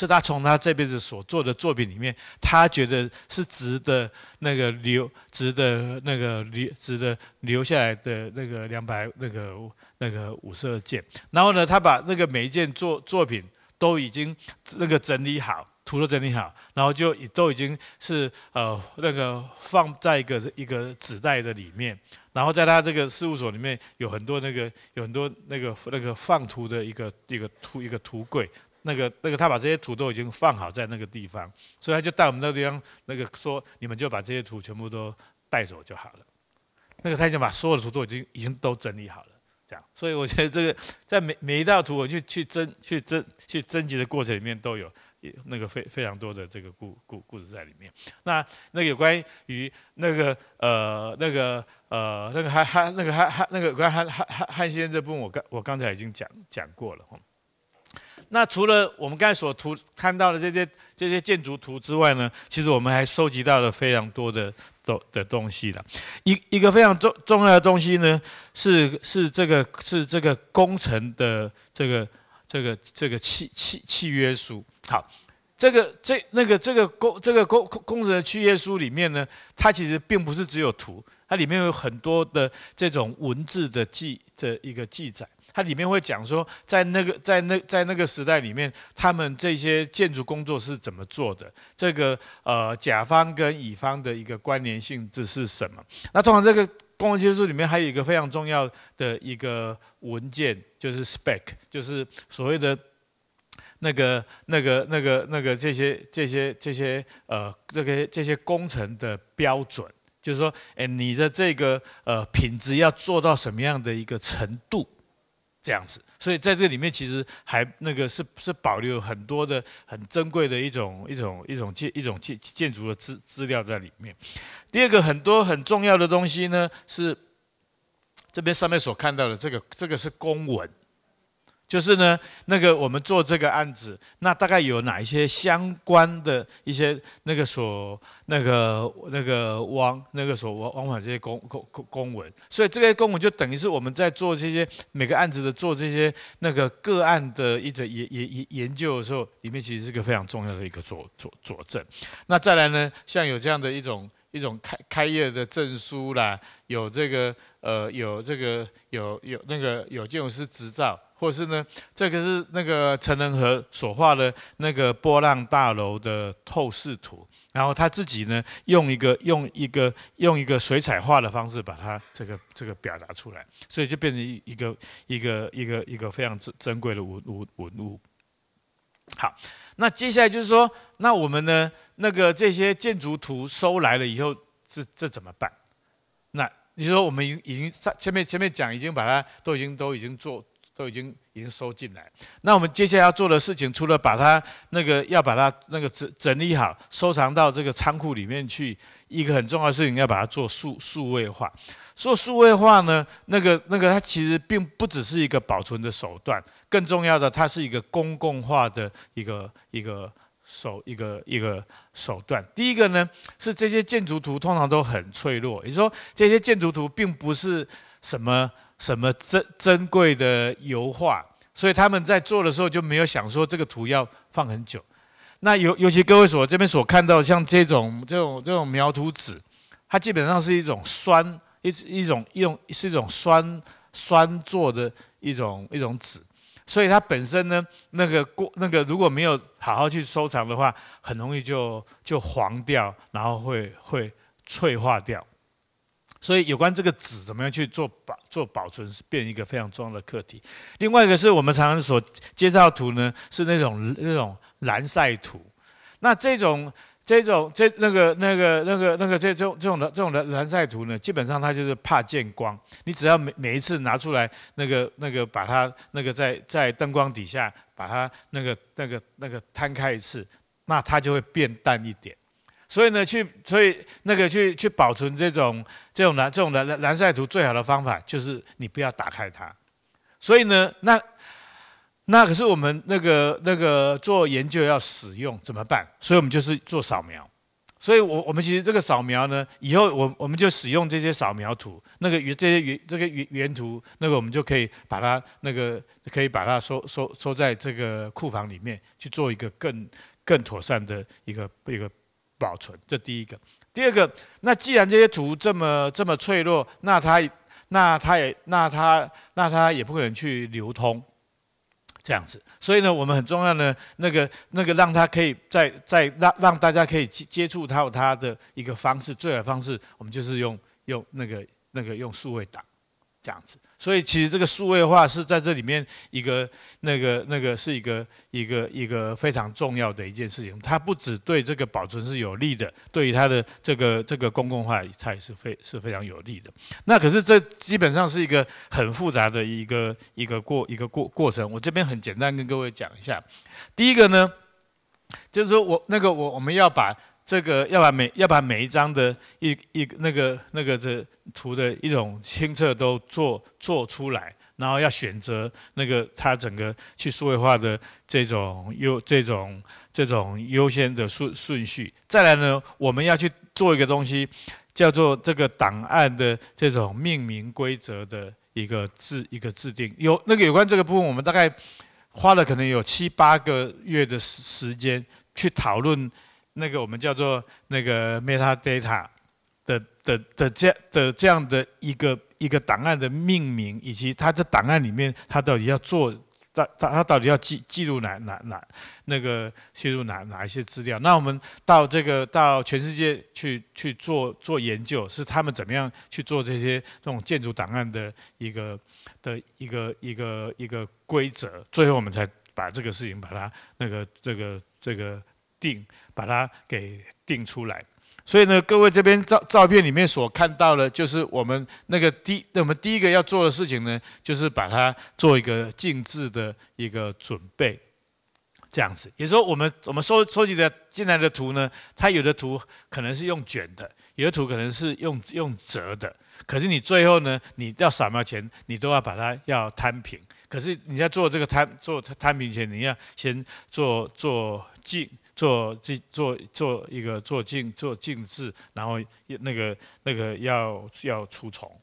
S2: 是他从他这辈子所做的作品里面，他觉得是值得那个留、值得那个留、值得留下来的那个两百那个那个五十二件。然后呢，他把那个每一件作作品都已经那个整理好，图都整理好，然后就都已经是呃那个放在一个一个纸袋的里面。然后在他这个事务所里面，有很多那个有很多那个那个放图的一个一个图一个图柜。那个那个，他把这些土都已经放好在那个地方，所以他就带我们到地方，那个说你们就把这些土全部都带走就好了。那个他已经把所有的土都已经已经都整理好了，这样。所以我觉得这个在每每一道图，我去去征去征去征集的过程里面，都有那个非非常多的这个故故故事在里面。那那个有关于那个呃那个呃那个汉汉那个汉汉那个关汉汉汉汉先这部分，我刚我刚才已经讲讲过了。那除了我们刚才所图看到的这些这些建筑图之外呢，其实我们还收集到了非常多的东的东西了。一一个非常重重要的东西呢，是是这个是这个工程的这个这个这个契契契约书。好，这个这那个这个工这个工工程的契约书里面呢，它其实并不是只有图，它里面有很多的这种文字的记的一个记载。它里面会讲说，在那个在那在那个时代里面，他们这些建筑工作是怎么做的？这个呃，甲方跟乙方的一个关联性质是什么？那通常这个公文技术里面还有一个非常重要的一个文件，就是 spec，就是所谓的那个那个那个那个这些这些这些呃，这个这些工程的标准，就是说，哎，你的这个呃品质要做到什么样的一个程度？这样子，所以在这里面，其实还那个是是保留很多的很珍贵的一种一种一种建一种建建筑的资资料在里面。第二个很多很重要的东西呢，是这边上面所看到的这个这个是公文。就是呢，那个我们做这个案子，那大概有哪一些相关的一些那个所那个那个往那个所往往返这些公公公公文，所以这些公文就等于是我们在做这些每个案子的做这些那个个案的一则研研研研究的时候，里面其实是个非常重要的一个佐佐佐证。那再来呢，像有这样的一种。一种开开业的证书啦，有这个呃，有这个有有那个有这种是执照，或是呢，这个是那个陈仁和所画的那个波浪大楼的透视图，然后他自己呢用一个用一个用一个水彩画的方式把它这个这个表达出来，所以就变成一一个一个一个一个非常珍珍贵的文文文物，好。那接下来就是说，那我们呢，那个这些建筑图收来了以后，这这怎么办？那你说我们已经已经前面前面讲已经把它都已经都已经做都已经已经收进来。那我们接下来要做的事情，除了把它那个要把它那个整整理好，收藏到这个仓库里面去，一个很重要的事情要把它做数数位化。做数位化呢，那个那个它其实并不只是一个保存的手段。更重要的，它是一个公共化的一个一个手一个一个手段。第一个呢，是这些建筑图通常都很脆弱，也就是说，这些建筑图并不是什么什么珍珍贵的油画，所以他们在做的时候就没有想说这个图要放很久。那尤尤其各位所这边所看到像这种这种这种描图纸，它基本上是一种酸一一种用是一种酸酸做的一种一种纸。所以它本身呢，那个过那个如果没有好好去收藏的话，很容易就就黄掉，然后会会脆化掉。所以有关这个纸怎么样去做保做保存，是变一个非常重要的课题。另外一个是我们常常所介绍图呢，是那种那种蓝晒图，那这种。这种这那个那个那个那个这种这种的这种的蓝晒图呢，基本上它就是怕见光。你只要每每一次拿出来，那个那个把它那个在在灯光底下把它那个那个那个摊开一次，那它就会变淡一点。所以呢，去所以那个去去保存这种这种的这种的蓝蓝晒图最好的方法就是你不要打开它。所以呢，那。那可是我们那个那个做研究要使用怎么办？所以我们就是做扫描。所以我我们其实这个扫描呢，以后我我们就使用这些扫描图，那个原这些原这个原原图，那个我们就可以把它那个可以把它收收收在这个库房里面去做一个更更妥善的一个一个保存。这第一个，第二个，那既然这些图这么这么脆弱，那它那它也那它那它也不可能去流通。这样子，所以呢，我们很重要呢，那个那个让他可以在在让让大家可以接接触到他的一个方式，最好方式，我们就是用用那个那个用数位档，这样子。所以其实这个数位化是在这里面一个那个那个是一个一个一个非常重要的一件事情，它不只对这个保存是有利的，对于它的这个这个公共化，它是非是非常有利的。那可是这基本上是一个很复杂的一个一个过一个过过程。我这边很简单跟各位讲一下，第一个呢，就是说我那个我我们要把。这个要把每要把每一张的一一那个那个这图的一种清澈都做做出来，然后要选择那个它整个去数位化的这种优这种这种优先的顺顺序。再来呢，我们要去做一个东西，叫做这个档案的这种命名规则的一个制一个制定。有那个有关这个部分，我们大概花了可能有七八个月的时时间去讨论。那个我们叫做那个 metadata 的的的这样的这样的一个一个档案的命名，以及它的档案里面它到底要做，到，它它到底要记记录哪哪哪那个记录哪哪一些资料？那我们到这个到全世界去去做做研究，是他们怎么样去做这些这种建筑档案的一个的一个一个一个规则？最后我们才把这个事情把它那个这个这个。定把它给定出来，所以呢，各位这边照照片里面所看到的，就是我们那个第那我们第一个要做的事情呢，就是把它做一个静置的一个准备，这样子。也说我们我们收收集的进来的图呢，它有的图可能是用卷的，有的图可能是用用折的，可是你最后呢，你要扫描前，你都要把它要摊平。可是你在做这个摊做摊平前，你要先做做静。做这做做一个做静做静置，然后那个那个要要除虫，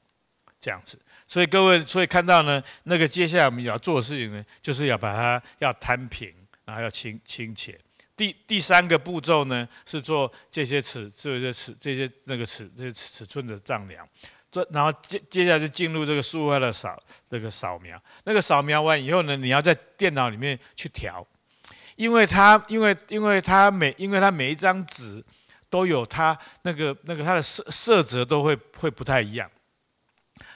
S2: 这样子。所以各位，所以看到呢，那个接下来我们要做的事情呢，就是要把它要摊平，然后要清清洁。第第三个步骤呢，是做这些尺这些尺这些那个尺这些尺寸的丈量。做然后接接下来就进入这个数字的扫那个扫描。那个扫描完以后呢，你要在电脑里面去调。因为它，因为因为它每，因为它每一张纸都有它那个那个它的色色泽都会会不太一样，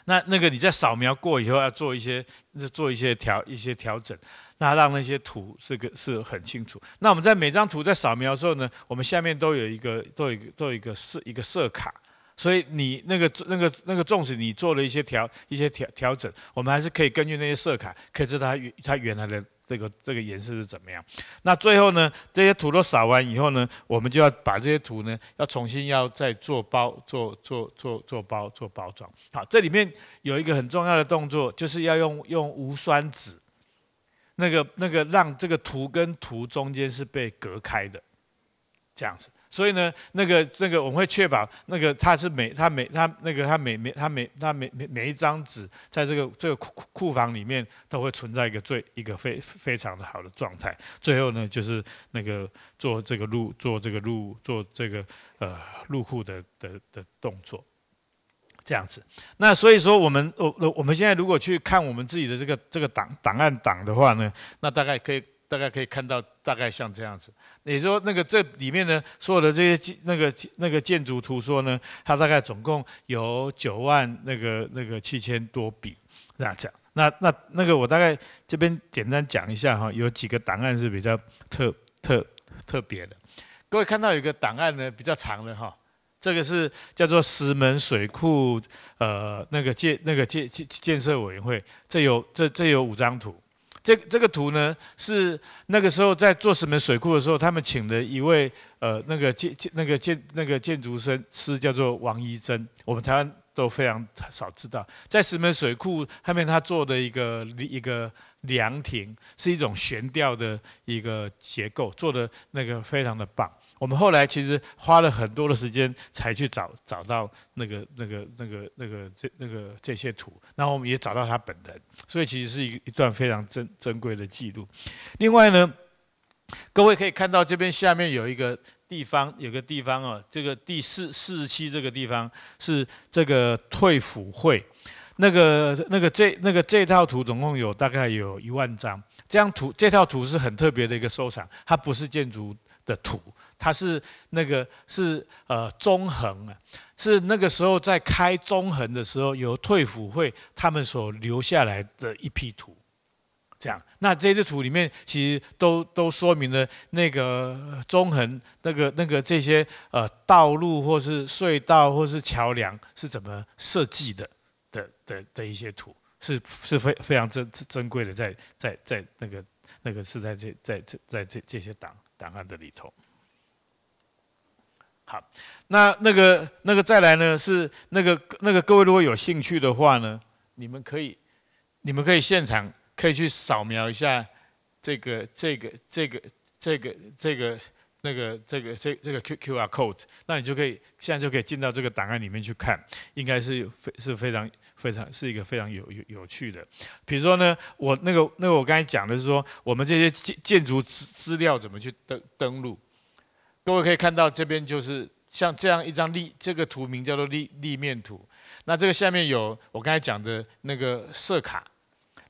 S2: 那那个你在扫描过以后要做一些做一些调一些调整，那让那些图这个是很清楚。那我们在每张图在扫描的时候呢，我们下面都有一个都有都有一个色一个色卡，所以你那个那个那个纵使你做了一些调一些调调整，我们还是可以根据那些色卡，可以知道它它原来的。这个这个颜色是怎么样？那最后呢？这些图都扫完以后呢，我们就要把这些图呢，要重新要再做包，做做做做包做包装。好，这里面有一个很重要的动作，就是要用用无酸纸，那个那个让这个图跟图中间是被隔开的，这样子。所以呢，那个那个我们会确保那个它是每它每它那个它每每它每它每每每一张纸在这个这个库库库房里面都会存在一个最一个非非常的好的状态。最后呢，就是那个做这个入做这个入做这个呃入库的的的动作，这样子。那所以说我们我我们现在如果去看我们自己的这个这个档档案档的话呢，那大概可以。大概可以看到，大概像这样子。你说那个这里面呢，所有的这些那个那个建筑图说呢，它大概总共有九万那个那个七千多笔。这样那那那个我大概这边简单讲一下哈，有几个档案是比较特特特别的。各位看到有个档案呢比较长的哈，这个是叫做石门水库呃那个建那个建建建设委员会，这有这这有五张图。这这个图呢，是那个时候在做石门水库的时候，他们请的一位呃，那个建建那个建那个建筑师师叫做王一珍，我们台湾都非常少知道，在石门水库后面他做的一个一个凉亭，是一种悬吊的一个结构，做的那个非常的棒。我们后来其实花了很多的时间，才去找找到那个、那个、那个、那个这、那个这些图，然后我们也找到他本人，所以其实是一一段非常珍珍贵的记录。另外呢，各位可以看到这边下面有一个地方，有个地方啊，这个第四四十七这个地方是这个退府会，那个、那个这、那个这套图总共有大概有一万张，这张图这套图是很特别的一个收藏，它不是建筑的图。它是那个是呃中横啊，是那个时候在开中横的时候，由退辅会他们所留下来的一批图，这样，那这些图里面其实都都说明了那个中横那个那个这些呃道路或是隧道或是桥梁是怎么设计的的的的一些图，是是非非常珍珍贵的，在在在那个那个是在这在这在这这些档档案的里头。好，那那个那个再来呢？是那个那个各位如果有兴趣的话呢，你们可以你们可以现场可以去扫描一下这个这个这个这个这个那个这个这这个 Q Q R code，那你就可以现在就可以进到这个档案里面去看，应该是非是非常非常是一个非常有有有趣的。比如说呢，我那个那个我刚才讲的是说，我们这些建建筑资资料怎么去登登录。各位可以看到，这边就是像这样一张立，这个图名叫做立立面图。那这个下面有我刚才讲的那个色卡，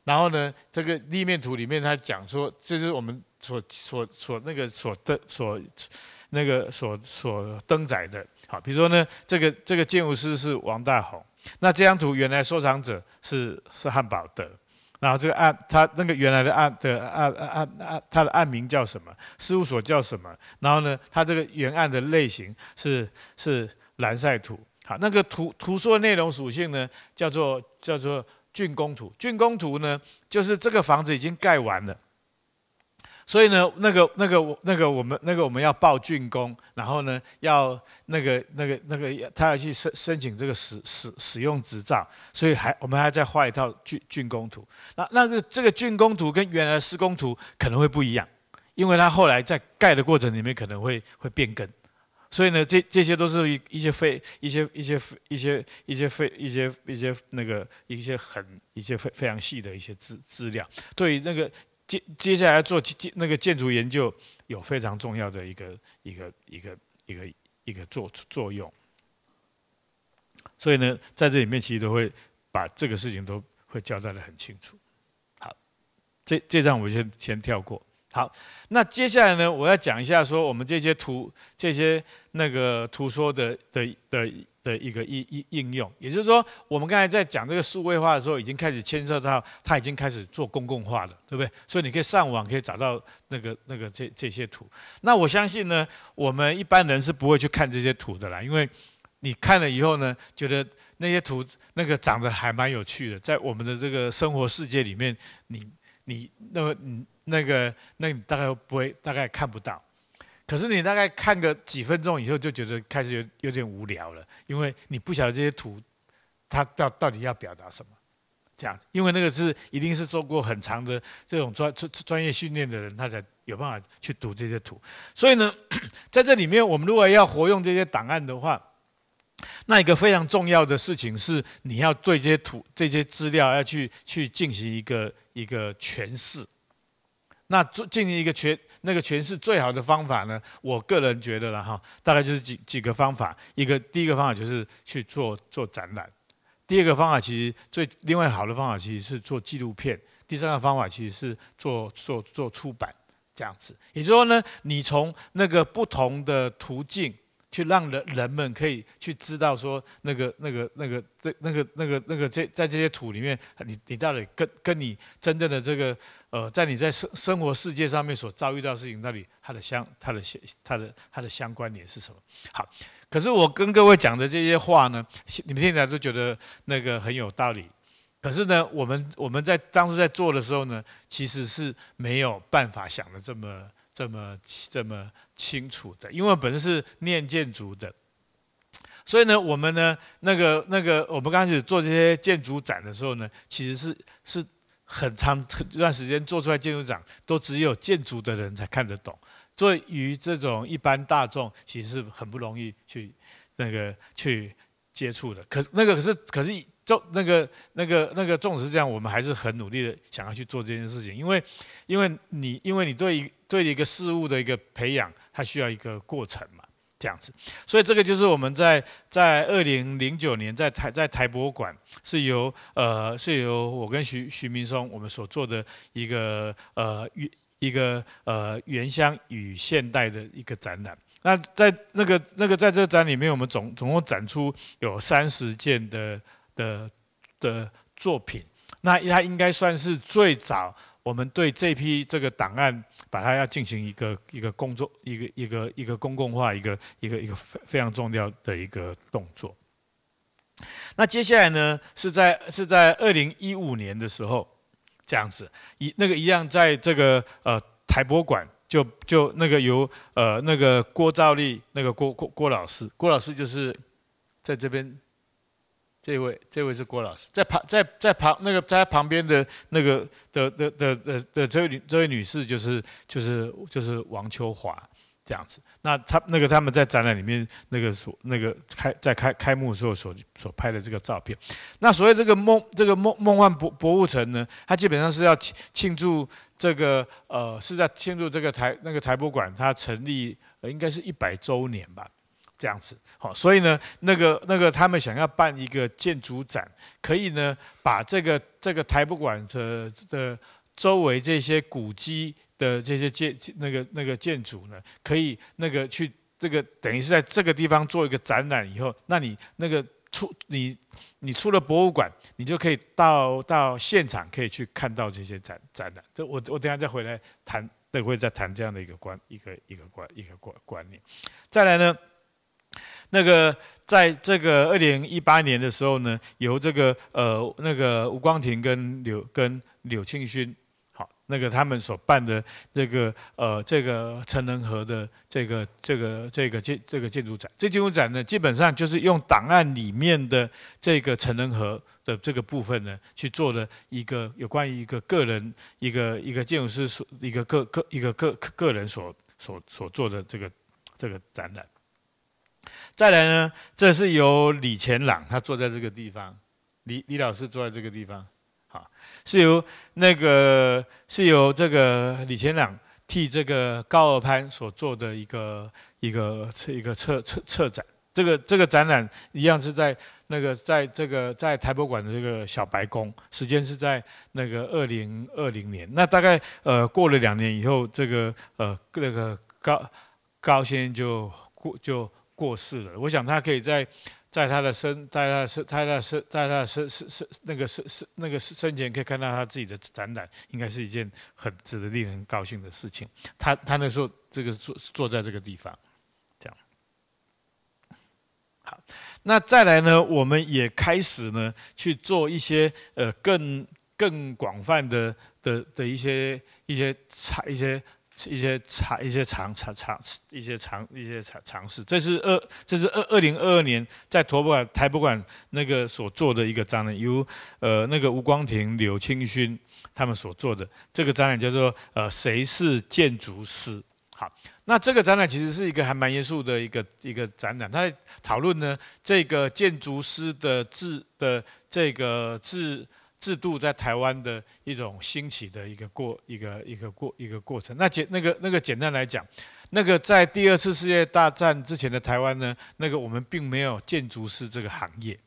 S2: 然后呢，这个立面图里面它讲说，这是我们所所所那个所登所那个所所登载的。好，比如说呢，这个这个建筑师是王大闳，那这张图原来收藏者是是汉堡的。然后这个案，他那个原来的案的案案案，他的案名叫什么？事务所叫什么？然后呢，他这个原案的类型是是蓝晒图。好，那个图图说内容属性呢，叫做叫做竣工图。竣工图呢，就是这个房子已经盖完了。所以呢，那个、那个、我、那个我们、那个我们要报竣工，然后呢，要那个、那个、那个他要去申申请这个使使使用执照，所以还我们还再画一套竣竣工图。那那个这个竣工图跟原来施工图可能会不一样，因为它后来在盖的过程里面可能会会变更。所以呢，这这些都是一一些非一些一些一些一些非一些一些那个一些很一些非非常细的一些资资料，对于那个。接接下来做建那个建筑研究有非常重要的一个一个一个一个一个作作用，所以呢，在这里面其实都会把这个事情都会交代的很清楚。好，这这张我先先跳过。好，那接下来呢，我要讲一下说我们这些图这些那个图说的的的。的一个应应应用，也就是说，我们刚才在讲这个数位化的时候，已经开始牵涉到它已经开始做公共化了，对不对？所以你可以上网可以找到那个那个这这些图。那我相信呢，我们一般人是不会去看这些图的啦，因为你看了以后呢，觉得那些图那个长得还蛮有趣的，在我们的这个生活世界里面，你你那么你那个那你大概不会大概看不到。可是你大概看个几分钟以后，就觉得开始有有点无聊了，因为你不晓得这些图，它到到底要表达什么，这样。因为那个是一定是做过很长的这种专专 专业训练的人，他才有办法去读这些图。所以呢，在这里面，我们如果要活用这些档案的话，那一个非常重要的事情是，你要对这些图这些资料要去去进行一个一个诠释，那做进行一个诠。那个诠释最好的方法呢？我个人觉得了哈，大概就是几几个方法。一个第一个方法就是去做做展览，第二个方法其实最另外好的方法其实是做纪录片，第三个方法其实是做做做出版这样子。也就是说呢，你从那个不同的途径。去让人人们可以去知道说那个那个那个这那个那个那个这在这些土里面，你你到底跟跟你真正的这个呃，在你在生生活世界上面所遭遇到事情，到底它的相它的相它的它的相关联是什么？好，可是我跟各位讲的这些话呢，你们现在都觉得那个很有道理，可是呢，我们我们在当时在做的时候呢，其实是没有办法想的这么。这么这么清楚的，因为本身是念建筑的，所以呢，我们呢，那个那个，我们刚开始做这些建筑展的时候呢，其实是是很长一段时间做出来建筑展，都只有建筑的人才看得懂，对于这种一般大众，其实是很不容易去那个去接触的。可那个可是可是。就那个那个那个纵使是这样，我们还是很努力的想要去做这件事情，因为，因为你因为你对对一个事物的一个培养，它需要一个过程嘛，这样子。所以这个就是我们在在二零零九年在台在台博物馆是由呃是由我跟徐徐明松我们所做的一个呃一一个呃原乡与现代的一个展览。那在那个那个在这个展里面，我们总总共展出有三十件的。的的作品，那它应该算是最早，我们对这批这个档案，把它要进行一个一个工作，一个一个一个公共化，一个一个一个非常重要的一个动作。那接下来呢，是在是在二零一五年的时候，这样子一那个一样，在这个呃台博馆，就就那个由呃那个郭兆立那个郭郭郭老师，郭老师就是在这边。这位，这位是郭老师，在旁，在在旁那个，在旁边的那个的的的的的这位女，这位女士就是就是就是王秋华这样子。那他那个他们在展览里面那个所那个开在开开幕的时候所所拍的这个照片。那所谓这个梦这个梦梦幻博博物城呢，它基本上是要庆庆祝这个呃是在庆祝这个台那个台博馆它成立呃、应该是一百周年吧。这样子，好，所以呢，那个那个，他们想要办一个建筑展，可以呢，把这个这个台博馆的的周围这些古迹的这些建那个那个建筑呢，可以那个去这个等于是在这个地方做一个展览以后，那你那个出你你出了博物馆，你就可以到到现场可以去看到这些展展览。这我我等下再回来谈，等会再谈这样的一个观一个一个观一个观观念。再来呢？那个，在这个二零一八年的时候呢，由这个呃那个吴光庭跟柳跟柳庆勋，好，那个他们所办的这个呃这个陈仁和的这个这个这个建这个建筑展，这建筑展呢，基本上就是用档案里面的这个陈仁和的这个部分呢，去做的一个有关于一个个人一个一个建筑师一个个个一个个个人所所所做的这个这个展览。再来呢，这是由李前朗他坐在这个地方，李李老师坐在这个地方，好，是由那个是由这个李前朗替这个高尔潘所做的一个一个一个策策策展，这个这个展览一样是在那个在这个在台博馆的这个小白宫，时间是在那个二零二零年，那大概呃过了两年以后，这个呃那个高高先生就过就。过世了，我想他可以在在他的身，在他身，在他身，在他身身身那个身身那个身前，可以看到他自己的展览，应该是一件很值得令人高兴的事情。他他那时候这个坐坐在这个地方，这样。好，那再来呢，我们也开始呢去做一些呃更更广泛的的的一些一些采一些。一些尝一些尝尝尝一些尝一些尝尝试，这是二这是二二零二二年在台物馆台博馆那个所做的一个展览，由呃那个吴光庭、柳清勋他们所做的这个展览叫做呃谁是建筑师？好，那这个展览其实是一个还蛮严肃的一个一个展览，他在讨论呢这个建筑师的字的这个字。制度在台湾的一种兴起的一个过一个一个过一个过程。那简那个那个简单来讲，那个在第二次世界大战之前的台湾呢，那个我们并没有建筑师这个行业，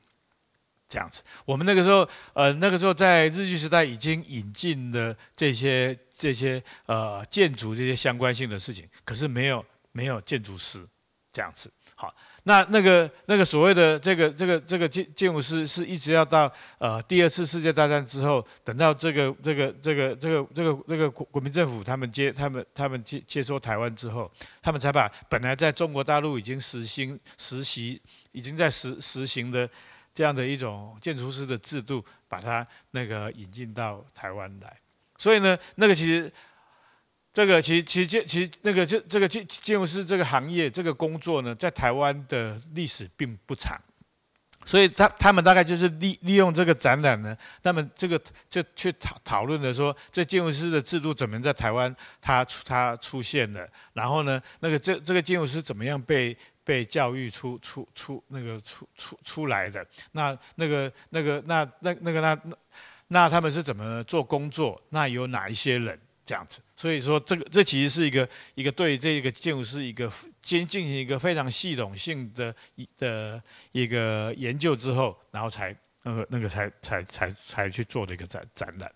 S2: 这样子。我们那个时候呃那个时候在日据时代已经引进了这些这些呃建筑这些相关性的事情，可是没有没有建筑师这样子，好。那那个那个所谓的这个这个这个建建筑师是一直要到呃第二次世界大战之后，等到这个这个这个这个这个这个国国民政府他们接他们他们接接收台湾之后，他们才把本来在中国大陆已经实行实习已经在实实行的这样的一种建筑师的制度，把它那个引进到台湾来。所以呢，那个其实。这个其实其实其实那个这这个建建筑师这个行业这个工作呢，在台湾的历史并不长，所以他他们大概就是利利用这个展览呢，那么这个就去讨讨论的说，这建筑师的制度怎么在台湾他出他出现了，然后呢，那个这这个建筑师怎么样被被教育出出出那个出出出来的？那那个那个那那那个那那他们是怎么做工作？那有哪一些人？这样子，所以说这个这其实是一个一个对这一个建筑是一个进进行一个非常系统性的一的一个研究之后，然后才那个那个才才才才去做的一个展展览。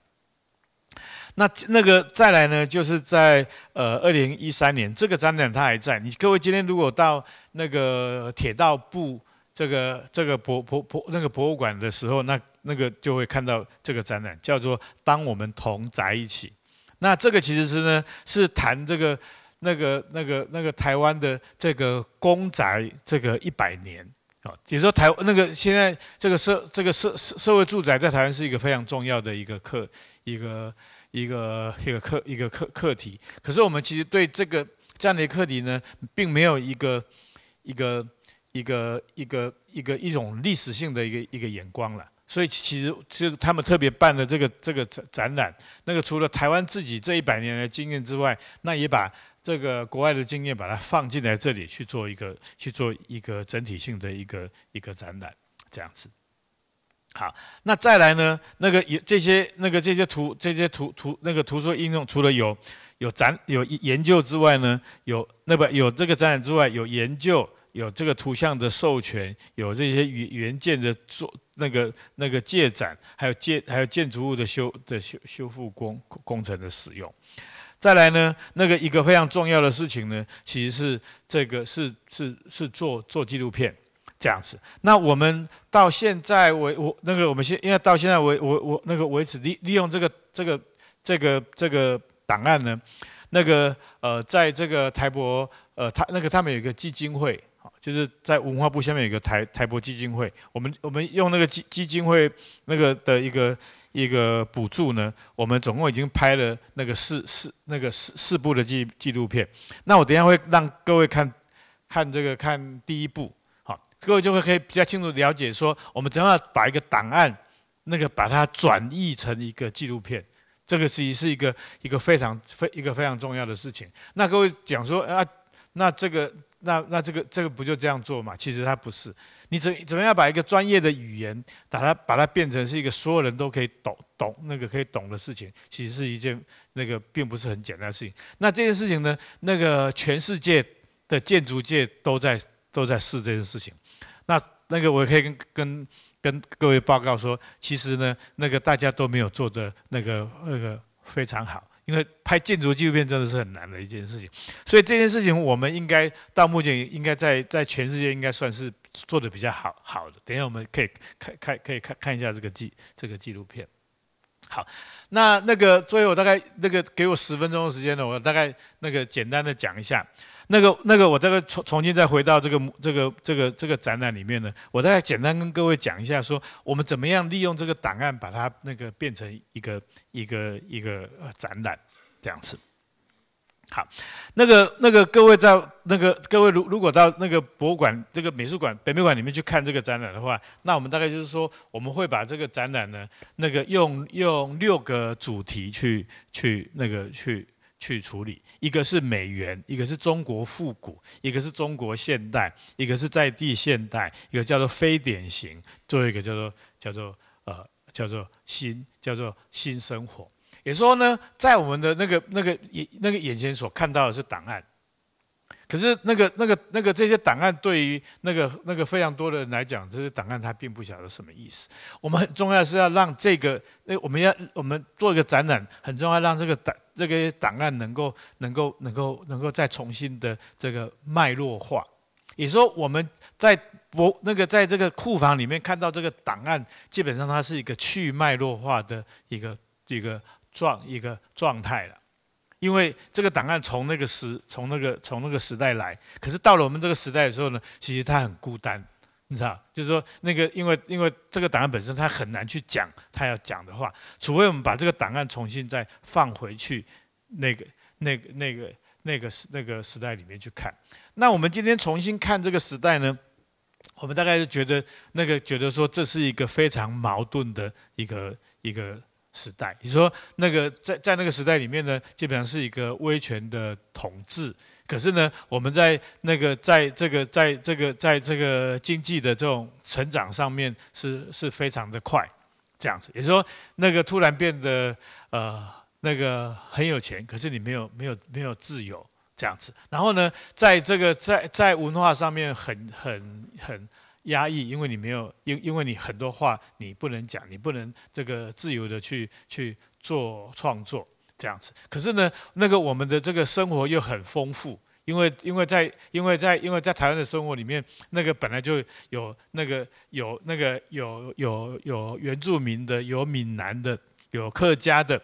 S2: 那那个再来呢，就是在呃二零一三年，这个展览它还在。你各位今天如果到那个铁道部这个这个博博博那个博物馆的时候，那那个就会看到这个展览，叫做《当我们同宅一起》。那这个其实是呢，是谈这个那个那个那个台湾的这个公宅这个一百年啊，也就是说台那个现在这个社这个社社社会住宅在台湾是一个非常重要的一个课一个一个一个课一个课课题。可是我们其实对这个这样的课题呢，并没有一个一个一个一个一个一种历史性的一个一个眼光了。所以其实就他们特别办的这个这个展展览，那个除了台湾自己这一百年的经验之外，那也把这个国外的经验把它放进来这里去做一个去做一个整体性的一个一个展览这样子。好，那再来呢，那个有这些那个这些图这些图图那个图说应用，除了有有展有研究之外呢，有那么有这个展览之外有研究。有这个图像的授权，有这些原原件的做那个那个借展，还有建还有建筑物的修的修修复工工程的使用。再来呢，那个一个非常重要的事情呢，其实是这个是是是做做纪录片这样子。那我们到现在为我那个我们现因为到现在为我我那个为止利利用这个这个这个这个档案呢，那个呃，在这个台博呃他那个他们有一个基金会。就是在文化部下面有个台台博基金会，我们我们用那个基基金会那个的一个一个补助呢，我们总共已经拍了那个四四那个四四部的纪纪录片。那我等下会让各位看看这个看第一部，好，各位就会可以比较清楚了解说，我们怎样把一个档案那个把它转译成一个纪录片，这个是一是一个一个非常非一个非常重要的事情。那各位讲说啊，那这个。那那这个这个不就这样做嘛？其实它不是。你怎怎么样把一个专业的语言，把它把它变成是一个所有人都可以懂懂那个可以懂的事情，其实是一件那个并不是很简单的事情。那这件事情呢，那个全世界的建筑界都在都在试这件事情。那那个我可以跟跟跟各位报告说，其实呢，那个大家都没有做的那个那个非常好。因为拍建筑纪录片真的是很难的一件事情，所以这件事情我们应该到目前应该在在全世界应该算是做的比较好好的。等下我们可以看看可以看看一下这个纪这个纪录片。好，那那个最后大概那个给我十分钟的时间呢，我大概那个简单的讲一下。那个那个，我个重重新再回到这个这个这个这个展览里面呢，我再简单跟各位讲一下，说我们怎么样利用这个档案，把它那个变成一个一个一个呃展览，这样子。好，那个那个各位在那个各位如如果到那个博物馆、这个美术馆、北美馆里面去看这个展览的话，那我们大概就是说，我们会把这个展览呢，那个用用六个主题去去那个去。去处理，一个是美元，一个是中国复古，一个是中国现代，一个是在地现代，一个叫做非典型，做一个叫做叫做呃叫做新，叫做新生活。也说呢，在我们的那个那个眼那个眼前所看到的是档案。可是那个、那个、那个这些档案，对于那个、那个非常多的人来讲，这些档案他并不晓得什么意思。我们很重要是要让这个，那我们要我们做一个展览，很重要让这个档、这个档案能够能够能够能够再重新的这个脉络化。也说我们在博那个在这个库房里面看到这个档案，基本上它是一个去脉络化的一个一个状一个状态了。因为这个档案从那个时，从那个从那个时代来，可是到了我们这个时代的时候呢，其实他很孤单，你知道，就是说那个，因为因为这个档案本身他很难去讲他要讲的话，除非我们把这个档案重新再放回去那个那个那个那个那个时代里面去看。那我们今天重新看这个时代呢，我们大概是觉得那个觉得说这是一个非常矛盾的一个一个。时代，你说那个在在那个时代里面呢，基本上是一个威权的统治。可是呢，我们在那个在这个在这个在这个经济的这种成长上面，是是非常的快，这样子。也就是说，那个突然变得呃那个很有钱，可是你没有没有没有自由这样子。然后呢，在这个在在文化上面很很很。压抑，因为你没有，因因为你很多话你不能讲，你不能这个自由的去去做创作这样子。可是呢，那个我们的这个生活又很丰富，因为因为在因为在因为在台湾的生活里面，那个本来就有那个有那个有有有原住民的，有闽南的，有客家的。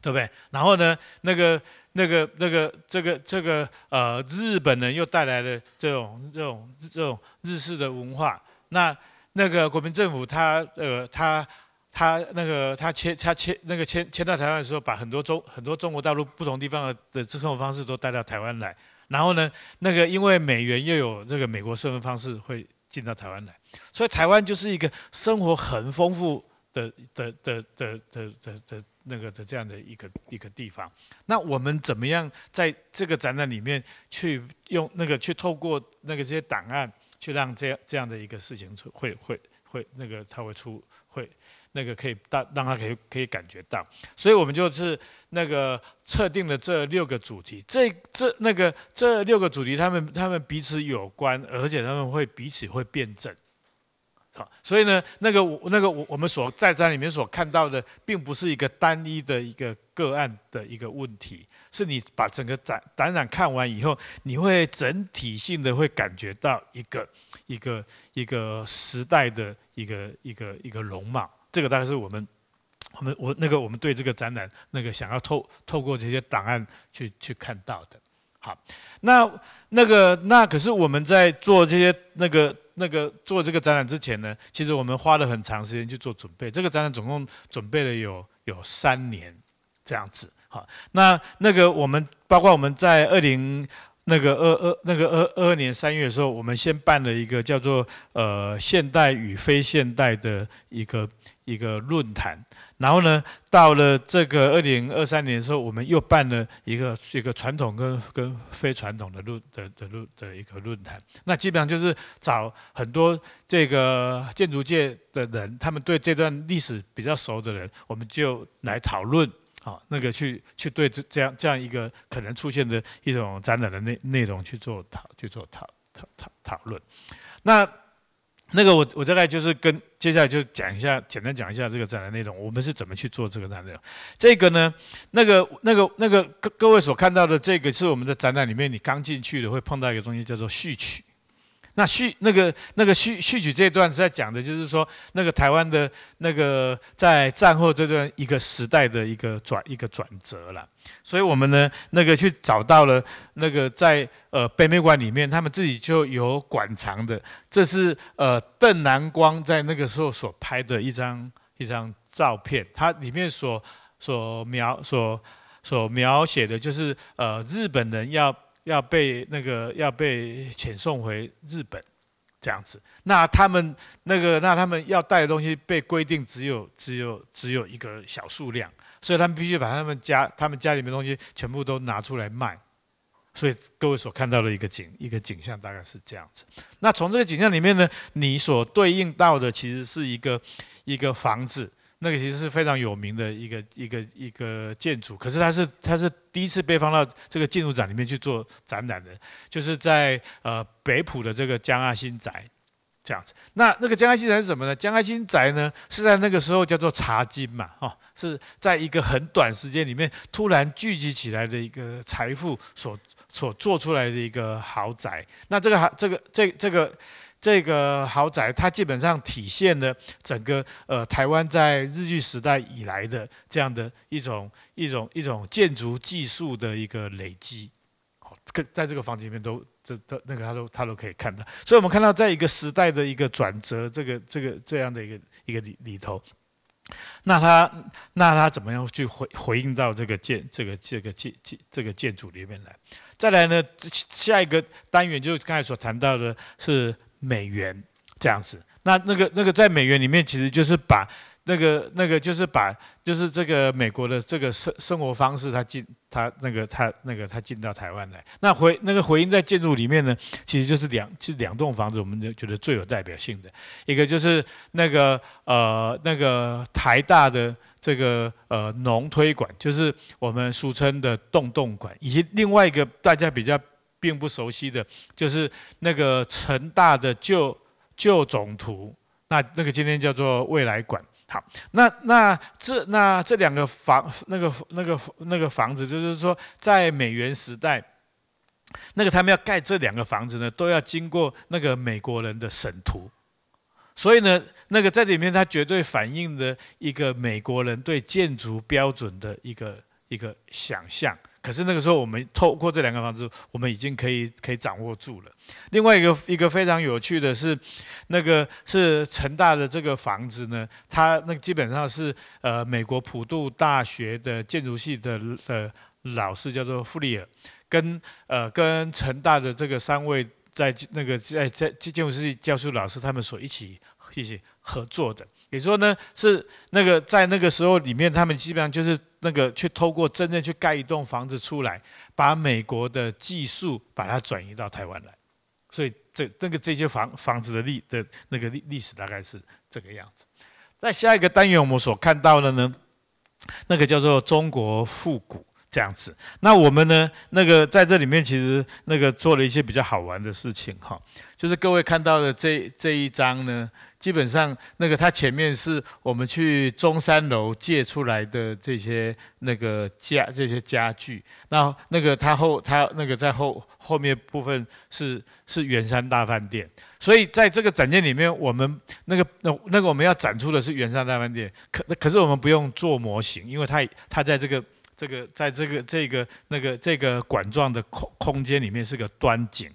S2: 对不对？然后呢，那个、那个、那个、这个、这个，呃，日本人又带来了这种、这种、这种日式的文化。那那个国民政府，他、呃，他、他那个他迁、他迁那个迁迁到台湾的时候，把很多中很多中国大陆不同地方的的生活方式都带到台湾来。然后呢，那个因为美元又有这个美国生活方式会进到台湾来，所以台湾就是一个生活很丰富的的的的的的的。那个的这样的一个一个地方，那我们怎么样在这个展览里面去用那个去透过那个这些档案，去让这样这样的一个事情出会会会那个他会出会那个可以大让他可以可以感觉到，所以我们就是那个测定了这六个主题，这这那个这六个主题，他们他们彼此有关，而且他们会彼此会辩证。所以呢，那个我、那个我、我们所在在里面所看到的，并不是一个单一的一个个案的一个问题，是你把整个展展览看完以后，你会整体性的会感觉到一个、一个、一个时代的一个、一个、一个容貌。这个大概是我们、我们、我那个我们对这个展览那个想要透透过这些档案去去看到的。好，那那个那可是我们在做这些那个。那个做这个展览之前呢，其实我们花了很长时间去做准备。这个展览总共准备了有有三年这样子。好，那那个我们包括我们在二零那个二二那个二二二年三月的时候，我们先办了一个叫做呃现代与非现代的一个一个论坛。然后呢，到了这个二零二三年的时候，我们又办了一个一个传统跟跟非传统的论的的论的一个论坛。那基本上就是找很多这个建筑界的人，他们对这段历史比较熟的人，我们就来讨论啊，那个去去对这这样这样一个可能出现的一种展览的内内容去做讨去做讨讨讨讨论。那那个我我大概就是跟接下来就讲一下，简单讲一下这个展览内容，我们是怎么去做这个展览。这个呢，那个那个那个各各位所看到的这个是我们的展览里面，你刚进去的会碰到一个东西叫做序曲。那序那个那个序序曲这段在讲的就是说，那个台湾的那个在战后这段一个时代的一个转一个转折了，所以我们呢那个去找到了那个在呃北美馆里面，他们自己就有馆藏的，这是呃邓南光在那个时候所拍的一张一张照片，它里面所所描所所描写的就是呃日本人要。要被那个要被遣送回日本，这样子。那他们那个那他们要带的东西被规定只有只有只有一个小数量，所以他们必须把他们家他们家里面东西全部都拿出来卖。所以各位所看到的一个景一个景象大概是这样子。那从这个景象里面呢，你所对应到的其实是一个一个房子。那个其实是非常有名的一个一个一个建筑，可是它是它是第一次被放到这个建筑展里面去做展览的，就是在呃北浦的这个江阿新宅这样子。那那个江阿新宅是什么呢？江阿新宅呢是在那个时候叫做茶金嘛，哈，是在一个很短时间里面突然聚集起来的一个财富所所做出来的一个豪宅。那这个还这个这这个。这个豪宅它基本上体现了整个呃台湾在日据时代以来的这样的一种一种一种建筑技术的一个累积，好，这在这个房子里面都都都那个他都他都可以看到，所以我们看到在一个时代的一个转折，这个这个这样的一个一个里里头，那他那他怎么样去回回应到这个建这个这个建建这个建筑里面来？再来呢，下一个单元就是刚才所谈到的是。美元这样子，那那个那个在美元里面，其实就是把那个那个就是把就是这个美国的这个生生活方式，它进它那个它那个它进到台湾来。那回那个回音在建筑里面呢，其实就是两其实两栋房子，我们就觉得最有代表性的一个就是那个呃那个台大的这个呃农推广，就是我们俗称的洞洞馆，以及另外一个大家比较。并不熟悉的，就是那个成大的旧旧总图，那那个今天叫做未来馆。好，那那这那这两个房，那个那个那个房子，就是说在美元时代，那个他们要盖这两个房子呢，都要经过那个美国人的审图，所以呢，那个在里面它绝对反映的一个美国人对建筑标准的一个一个想象。可是那个时候，我们透过这两个房子，我们已经可以可以掌握住了。另外一个一个非常有趣的是，那个是成大的这个房子呢，它那基本上是呃美国普渡大学的建筑系的的老师叫做弗利尔，跟呃跟成大的这个三位在那个在在建筑系教授老师他们所一起一起合作的。你说呢？是那个在那个时候里面，他们基本上就是那个去透过真正去盖一栋房子出来，把美国的技术把它转移到台湾来。所以这那个这些房房子的历的那个历历史大概是这个样子。那下一个单元我们所看到的呢，那个叫做中国复古。这样子，那我们呢？那个在这里面其实那个做了一些比较好玩的事情哈，就是各位看到的这这一张呢，基本上那个它前面是我们去中山楼借出来的这些那个家这些家具，那那个它后它那个在后后面部分是是圆山大饭店，所以在这个展件里面，我们那个那那个我们要展出的是圆山大饭店，可可是我们不用做模型，因为它它在这个。这个在这个这个那个这个管状的空空间里面是个端景，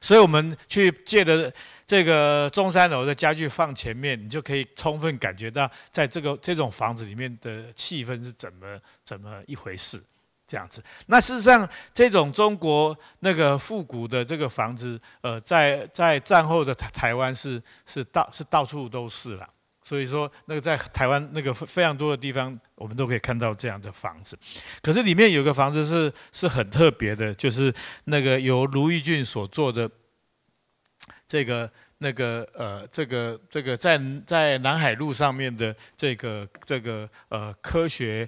S2: 所以我们去借的这个中山楼的家具放前面，你就可以充分感觉到在这个这种房子里面的气氛是怎么怎么一回事。这样子，那事实上这种中国那个复古的这个房子，呃，在在战后的台台湾是是到是到处都是了。所以说，那个在台湾那个非常多的地方，我们都可以看到这样的房子。可是里面有个房子是是很特别的，就是那个由卢玉俊所做的这个那个呃，这个这个在在南海路上面的这个这个呃科学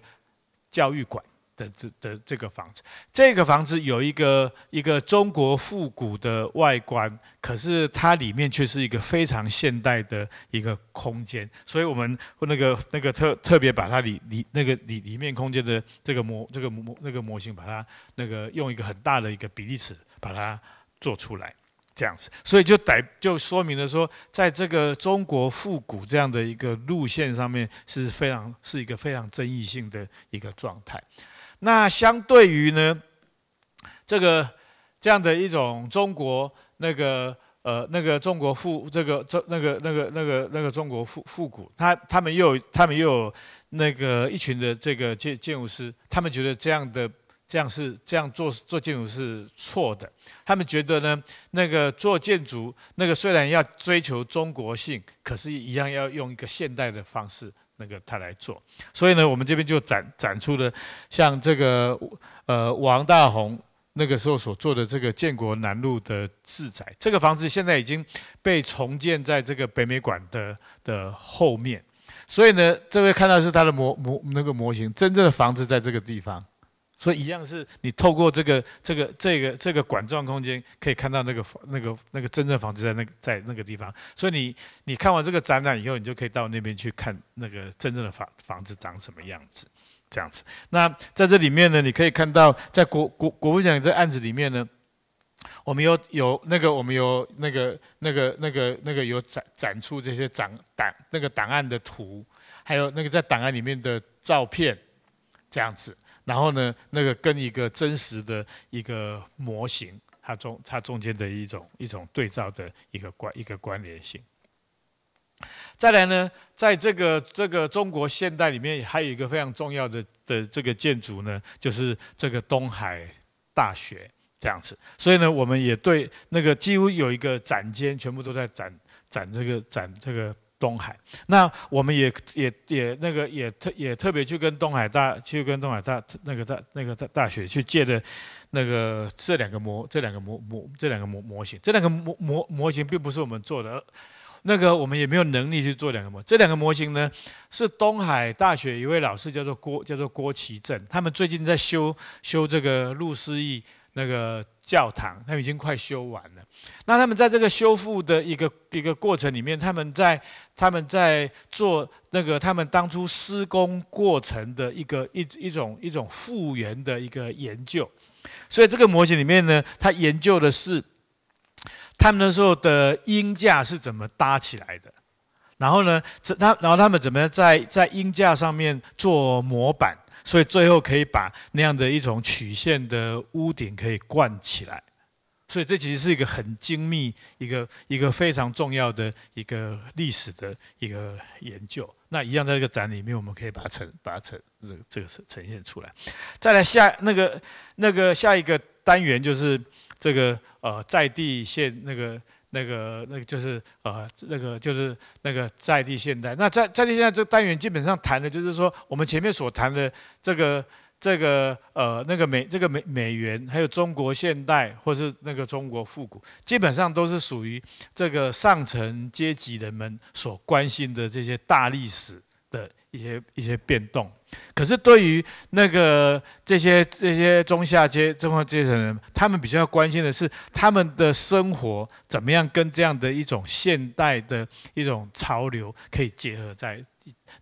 S2: 教育馆。的这的这个房子，这个房子有一个一个中国复古的外观，可是它里面却是一个非常现代的一个空间，所以我们那个那个特特别把它里里那个里里面空间的这个模这个模那个模型，把它那个用一个很大的一个比例尺把它做出来，这样子，所以就代就说明了说，在这个中国复古这样的一个路线上面是非常是一个非常争议性的一个状态。那相对于呢，这个这样的一种中国那个呃那个中国复这个这那个那个那个那个中国复复古，他他们又他们又有那个一群的这个建建筑师，他们觉得这样的这样是这样做做建筑是错的，他们觉得呢那个做建筑那个虽然要追求中国性，可是一样要用一个现代的方式。那个他来做，所以呢，我们这边就展展出的，像这个呃王大红那个时候所做的这个建国南路的住宅，这个房子现在已经被重建在这个北美馆的的后面，所以呢，这位看到是他的模模那个模型，真正的房子在这个地方。所以一样是，你透过这个这个这个这个管状空间，可以看到那个房、那个那个真正房子在那在那个地方。所以你你看完这个展览以后，你就可以到那边去看那个真正的房房子长什么样子，这样子。那在这里面呢，你可以看到，在国国国富奖这案子里面呢，我们有有那个我们有那个那个那个那个有展展出这些档档那个档案的图，还有那个在档案里面的照片，这样子。然后呢，那个跟一个真实的一个模型，它中它中间的一种一种对照的一个关一个关联性。再来呢，在这个这个中国现代里面，还有一个非常重要的的这个建筑呢，就是这个东海大学这样子。所以呢，我们也对那个几乎有一个展间，全部都在展展这个展这个。东海，那我们也也也那个也特也特别去跟东海大去跟东海大那个大那个大大学去借的，那个这两个模这两个模模这两个模模型，这两个模模模型并不是我们做的，那个我们也没有能力去做两个模，这两个模型呢是东海大学一位老师叫做郭叫做郭奇正，他们最近在修修这个陆思义那个。教堂他们已经快修完了，那他们在这个修复的一个一个过程里面，他们在他们在做那个他们当初施工过程的一个一一种一种复原的一个研究，所以这个模型里面呢，他研究的是他们那时候的鹰架是怎么搭起来的，然后呢，这他然后他们怎么样在在鹰架上面做模板。所以最后可以把那样的一种曲线的屋顶可以灌起来，所以这其实是一个很精密、一个一个非常重要的一个历史的一个研究。那一样在这个展里面，我们可以把它呈、把它呈、这个这个呈呈现出来。再来下那个那个下一个单元就是这个呃在地现那个。那个那个就是呃那个就是那个在地现代，那在在地现代这单元基本上谈的就是说我们前面所谈的这个这个呃那个美这个美美元，还有中国现代或是那个中国复古，基本上都是属于这个上层阶级人们所关心的这些大历史。一些一些变动，可是对于那个这些这些中下阶中下阶层人，他们比较关心的是他们的生活怎么样跟这样的一种现代的一种潮流可以结合在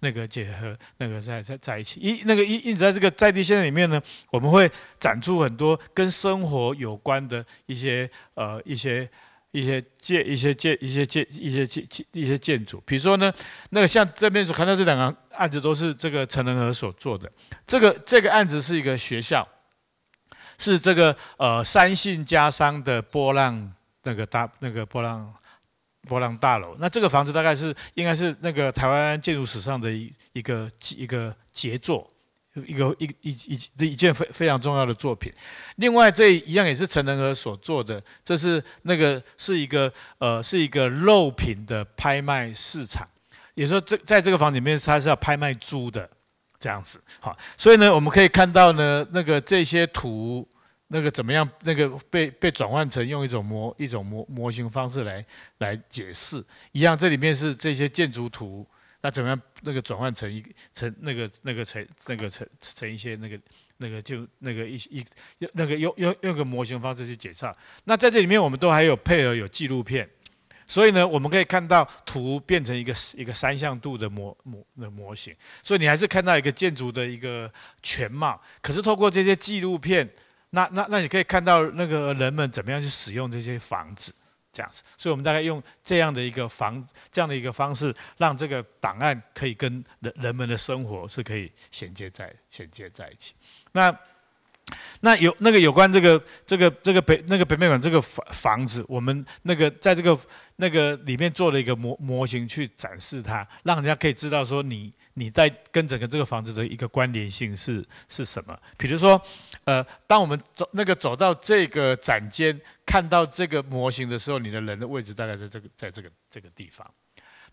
S2: 那个结合那个在在在一起一那个一一直在这个在地线里面呢，我们会展出很多跟生活有关的一些呃一些。一些建一些建一些建一些建一些建筑，比如说呢，那个像这边所看到这两个案子都是这个陈仁和所做的。这个这个案子是一个学校，是这个呃三信家商的波浪那个大那个波浪波浪大楼。那这个房子大概是应该是那个台湾建筑史上的一个一个杰作。一个一一一这一件非非常重要的作品。另外，这一样也是陈仁和所做的，这是那个是一个呃是一个肉品的拍卖市场，也说这在这个房里面他是要拍卖猪的这样子。好，所以呢，我们可以看到呢，那个这些图那个怎么样那个被被转换成用一种模一种模模型方式来来解释。一样，这里面是这些建筑图。那怎么样？那个转换成一成那个那个成那个成成一些那个那个就那个一一用那个用用用个模型方式去解释。那在这里面，我们都还有配合有纪录片，所以呢，我们可以看到图变成一个一个三向度的模模的模型。所以你还是看到一个建筑的一个全貌。可是透过这些纪录片，那那那你可以看到那个人们怎么样去使用这些房子。这样子，所以我们大概用这样的一个房，这样的一个方式，让这个档案可以跟人人们的生活是可以衔接在衔接在一起。那那有那个有关这个这个这个北那个北面馆这个房房子，我们那个在这个那个里面做了一个模模型去展示它，让人家可以知道说你。你在跟整个这个房子的一个关联性是是什么？比如说，呃，当我们走那个走到这个展间，看到这个模型的时候，你的人的位置大概在这个在这个这个地方。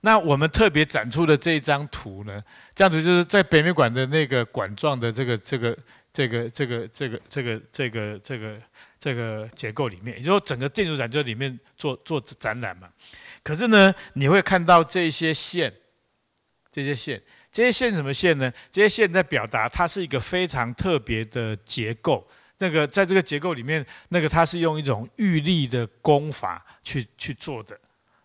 S2: 那我们特别展出的这一张图呢，这样子就是在北美馆的那个管状的这个这个这个这个这个这个这个这个这个结构里面，也就是说整个建筑展就里面做做展览嘛。可是呢，你会看到这些线，这些线。这些线什么线呢？这些线在表达它是一个非常特别的结构。那个在这个结构里面，那个它是用一种玉立的功法去去做的，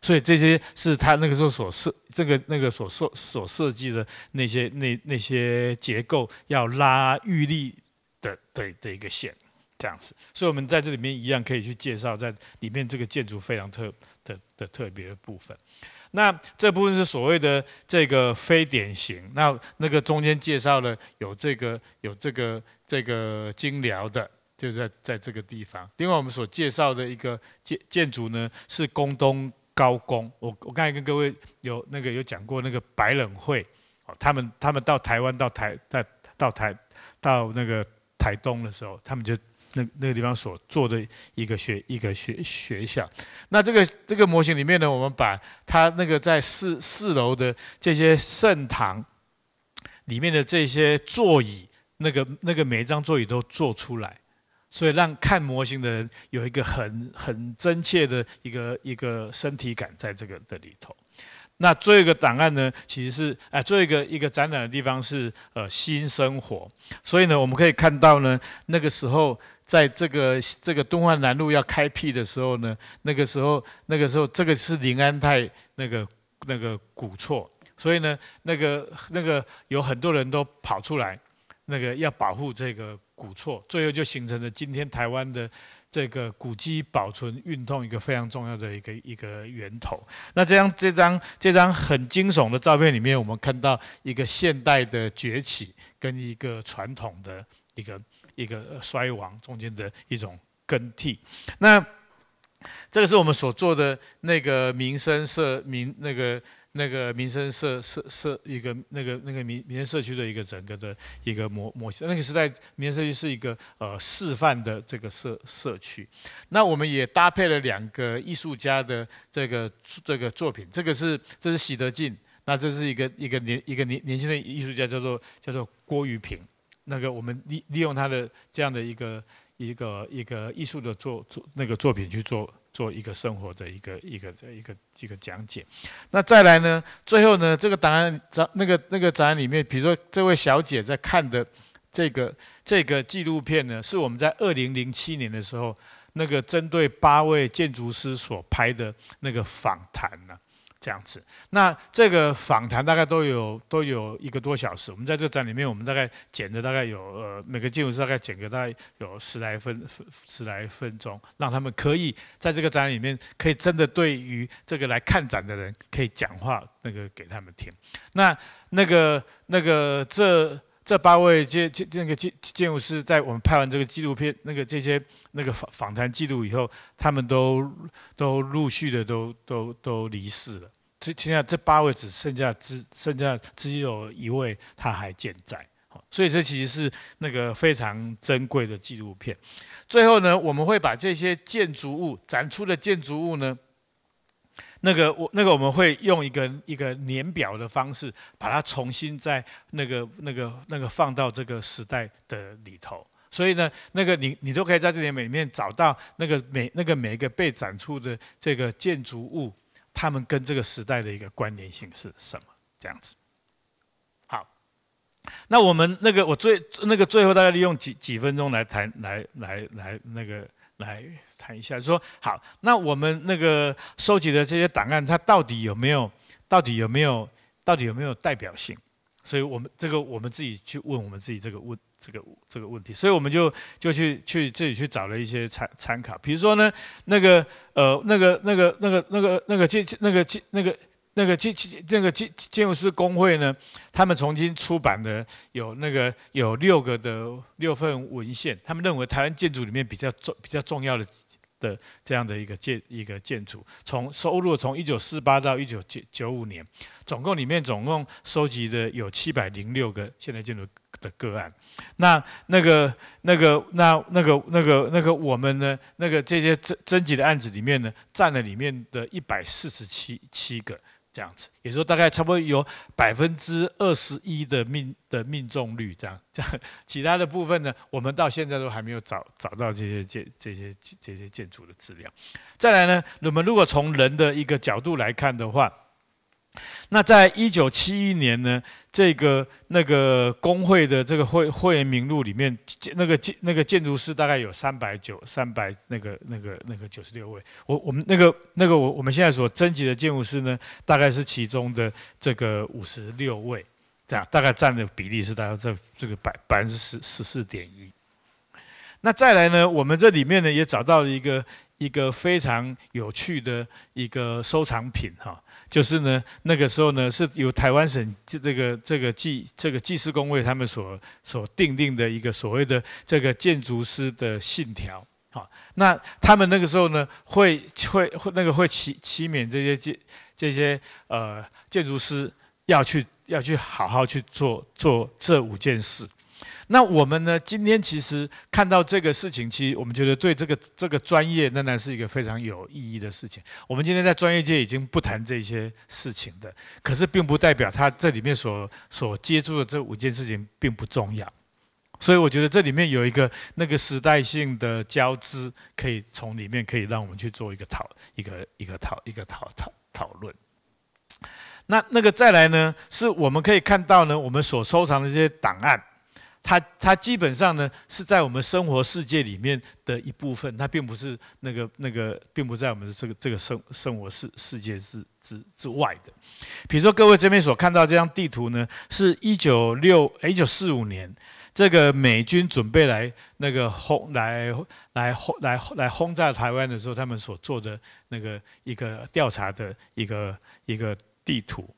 S2: 所以这些是他那个时候所设这个那个所设所设计的那些那那些结构要拉玉立的对的一个线，这样子。所以我们在这里面一样可以去介绍在里面这个建筑非常特的的特别的部分。那这部分是所谓的这个非典型，那那个中间介绍了有这个有这个这个金疗的，就在在这个地方。另外，我们所介绍的一个建建筑呢，是宫东高宫。我我刚才跟各位有那个有讲过，那个白冷会，哦，他们他们到台湾到台到到台到那个台东的时候，他们就。那那个地方所做的一个学一个学学校，那这个这个模型里面呢，我们把它那个在四四楼的这些圣堂里面的这些座椅，那个那个每一张座椅都做出来，所以让看模型的人有一个很很真切的一个一个身体感在这个的里头。那最后一个档案呢，其实是哎最后一个一个展览的地方是呃新生活，所以呢我们可以看到呢那个时候。在这个这个东化南路要开辟的时候呢，那个时候那个时候这个是林安泰那个那个古厝，所以呢那个那个有很多人都跑出来，那个要保护这个古厝，最后就形成了今天台湾的这个古迹保存运动一个非常重要的一个一个源头。那这张这张这张很惊悚的照片里面，我们看到一个现代的崛起跟一个传统的一个。一个衰亡中间的一种更替，那这个是我们所做的那个民生社民那个那个民生社社社一个那个那个民民生社区的一个整个的一个模模型。那个时代，民生社区是一个呃示范的这个社社区。那我们也搭配了两个艺术家的这个这个作品，这个是这是喜德进，那这是一个一个年一个年年轻的艺术家，叫做叫做郭玉平。那个我们利利用他的这样的一个一个一个艺术的作作那个作品去做做一个生活的一个一个一个一个讲解，那再来呢，最后呢，这个档案展那个那个展览里面，比如说这位小姐在看的这个这个纪录片呢，是我们在二零零七年的时候那个针对八位建筑师所拍的那个访谈呢。这样子，那这个访谈大概都有都有一个多小时。我们在这展里面，我们大概剪的大概有呃每个建筑师大概剪个大概有十来分十来分钟，让他们可以在这个展里面可以真的对于这个来看展的人可以讲话那个给他们听。那那个那个这这八位建建那个建建筑师在我们拍完这个纪录片那个这些那个访访谈记录以后，他们都都陆续的都都都离世了。这现在这八位只剩下只剩下只有一位他还健在，所以这其实是那个非常珍贵的纪录片。最后呢，我们会把这些建筑物展出的建筑物呢，那个我那个我们会用一个一个年表的方式，把它重新在那个那个那个放到这个时代的里头。所以呢，那个你你都可以在这里面里面找到那个每那个每一个被展出的这个建筑物。他们跟这个时代的一个关联性是什么？这样子，好，那我们那个我最那个最后，大家利用几几分钟来谈来来来那个来谈一下，说好，那我们那个收集的这些档案，它到底有没有，到底有没有，到底有没有代表性？所以我们这个我们自己去问我们自己这个问。这个这个问题，所以我们就就去去自己去找了一些参参考，比如说呢，那个呃那个那个那个那个那个建那个建那个那个建建那个建建筑师工会呢，他们重新出版的有那个有六个的六份文献，他们认为台湾建筑里面比较重比较重要的的这样的一个建一个建筑，从收入从一九四八到一九九九五年，总共里面总共收集的有七百零六个现代建筑的个案。那那个那个那那个那个那个我们呢？那个这些征征集的案子里面呢，占了里面的一百四十七七个这样子，也就大概差不多有百分之二十一的命的命中率这样。这 样其他的部分呢，我们到现在都还没有找找到这些建这些建这些建筑的质量。再来呢，我们如果从人的一个角度来看的话。那在一九七一年呢，这个那个工会的这个会会员名录里面，那个建那个建筑师大概有三百九三百那个那个那个九十六位。我我们那个那个我我们现在所征集的建筑师呢，大概是其中的这个五十六位，这样大概占的比例是大概在这个百百分之十十四点一。那再来呢，我们这里面呢也找到了一个一个非常有趣的一个收藏品哈。就是呢，那个时候呢，是由台湾省这这个这个技这个技师工会他们所所订定的一个所谓的这个建筑师的信条。好，那他们那个时候呢，会会会那个会期期勉这些建这些呃建筑师要去要去好好去做做这五件事。那我们呢？今天其实看到这个事情，其实我们觉得对这个这个专业仍然是一个非常有意义的事情。我们今天在专业界已经不谈这些事情的，可是并不代表他这里面所所接触的这五件事情并不重要。所以我觉得这里面有一个那个时代性的交织，可以从里面可以让我们去做一个讨一个一个讨一个讨讨讨论。那那个再来呢？是我们可以看到呢，我们所收藏的这些档案。它它基本上呢是在我们生活世界里面的一部分，它并不是那个那个并不在我们的这个这个生生活世世界之之之外的。比如说各位这边所看到这张地图呢，是一九六一九四五年，这个美军准备来那个轰来来轰来来轰炸台湾的时候，他们所做的那个一个调查的一个一个地图。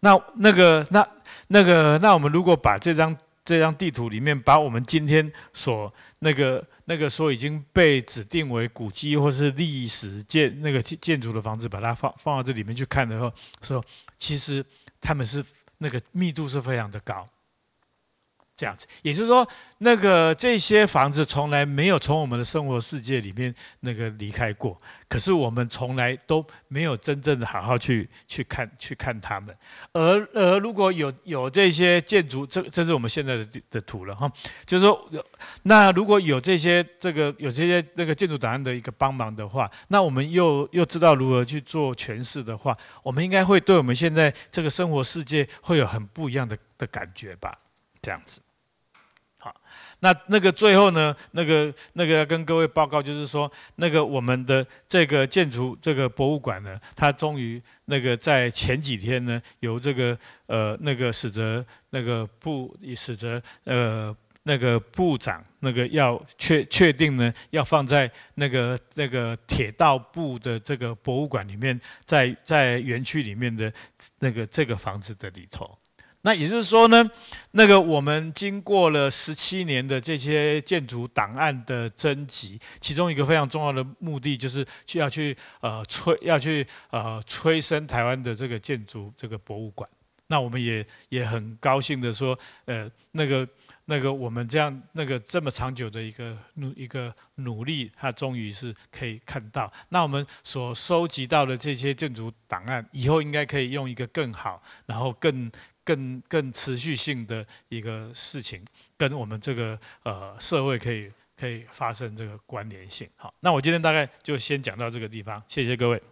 S2: 那那个那那个那我们如果把这张这张地图里面，把我们今天所那个那个说已经被指定为古迹或是历史建那个建筑的房子，把它放放到这里面去看的时候，说其实他们是那个密度是非常的高。这样子，也就是说，那个这些房子从来没有从我们的生活世界里面那个离开过，可是我们从来都没有真正的好好去去看、去看他们。而而如果有有这些建筑，这这是我们现在的的图了哈，就是说，那如果有这些这个有这些那个建筑档案的一个帮忙的话，那我们又又知道如何去做诠释的话，我们应该会对我们现在这个生活世界会有很不一样的的感觉吧？这样子。那那个最后呢，那个那个跟各位报告，就是说，那个我们的这个建筑这个博物馆呢，它终于那个在前几天呢，由这个呃那个使得那个部使得呃那个部长那个要确确定呢，要放在那个那个铁道部的这个博物馆里面，在在园区里面的那个这个房子的里头。那也就是说呢，那个我们经过了十七年的这些建筑档案的征集，其中一个非常重要的目的就是去要去呃催要去呃催生台湾的这个建筑这个博物馆。那我们也也很高兴的说，呃那个那个我们这样那个这么长久的一个努一个努力，它终于是可以看到。那我们所收集到的这些建筑档案，以后应该可以用一个更好，然后更。更更持续性的一个事情，跟我们这个呃社会可以可以发生这个关联性。好，那我今天大概就先讲到这个地方，谢谢各位。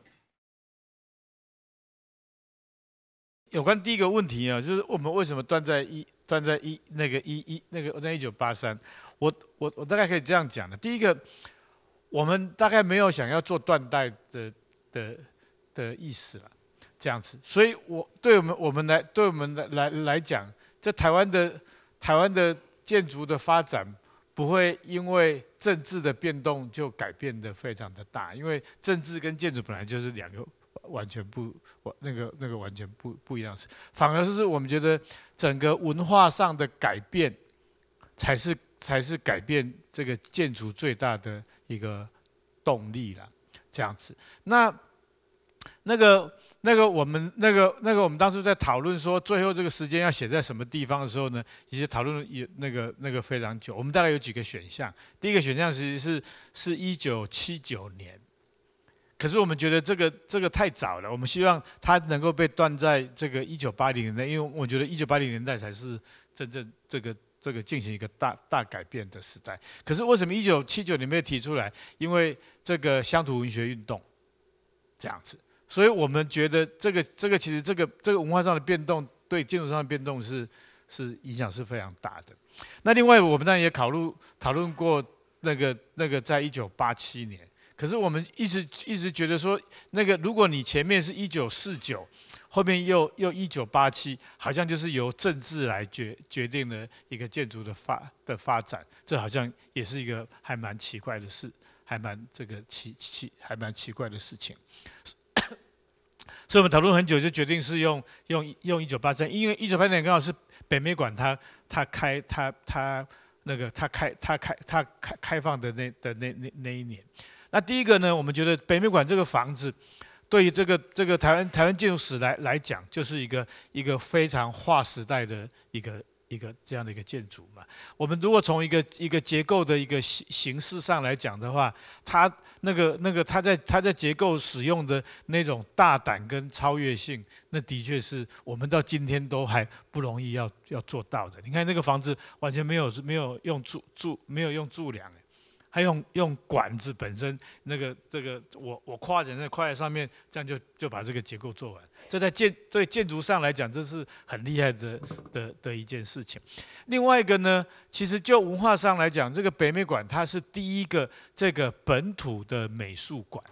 S2: 有关第一个问题啊，就是我们为什么断在一断在一那个一一那个在一九八三，我我我大概可以这样讲的。第一个，我们大概没有想要做断代的的的意思了。这样子，所以我对我们我们来对我们来来来讲，在台湾的台湾的建筑的发展，不会因为政治的变动就改变的非常的大，因为政治跟建筑本来就是两个完全不完那个那个完全不不一样，是反而是我们觉得整个文化上的改变，才是才是改变这个建筑最大的一个动力了。这样子，那那个。那个我们那个那个我们当时在讨论说最后这个时间要写在什么地方的时候呢，也讨论也那个那个非常久。我们大概有几个选项，第一个选项其实是是一九七九年，可是我们觉得这个这个太早了，我们希望它能够被断在这个一九八零年代，因为我觉得一九八零年代才是真正这个这个进行一个大大改变的时代。可是为什么一九七九年没有提出来？因为这个乡土文学运动这样子。所以我们觉得这个这个其实这个这个文化上的变动对建筑上的变动是是影响是非常大的。那另外我们当然也讨论讨论过那个那个在一九八七年，可是我们一直一直觉得说那个如果你前面是一九四九，后面又又一九八七，好像就是由政治来决决定了一个建筑的发的发展，这好像也是一个还蛮奇怪的事，还蛮这个奇奇还蛮奇怪的事情。所以我们讨论很久，就决定是用用用一九八三，因为一九八三年刚好是北美馆它它开它它那个它开它开它开开放的那的那那那一年。那第一个呢，我们觉得北美馆这个房子对于这个这个台湾台湾建筑史来来讲，就是一个一个非常划时代的一个。一个这样的一个建筑嘛，我们如果从一个一个结构的一个形形式上来讲的话，它那个那个它在它在结构使用的那种大胆跟超越性，那的确是我们到今天都还不容易要要做到的。你看那个房子完全没有没有用柱柱没有用柱梁。他用用管子本身那个这个我我跨在那跨在上面，这样就就把这个结构做完。这在建对建筑上来讲，这是很厉害的的的一件事情。另外一个呢，其实就文化上来讲，这个北美馆它是第一个这个本土的美术馆，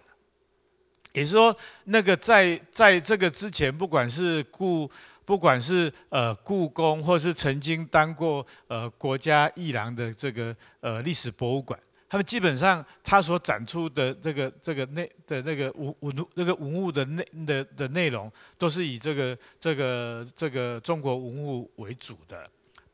S2: 也是说那个在在这个之前，不管是故不管是呃故宫或是曾经当过呃国家艺廊的这个呃历史博物馆。他们基本上，他所展出的这个这个内的那个文文那个文物的内的的内容，都是以这个这个这个中国文物为主的。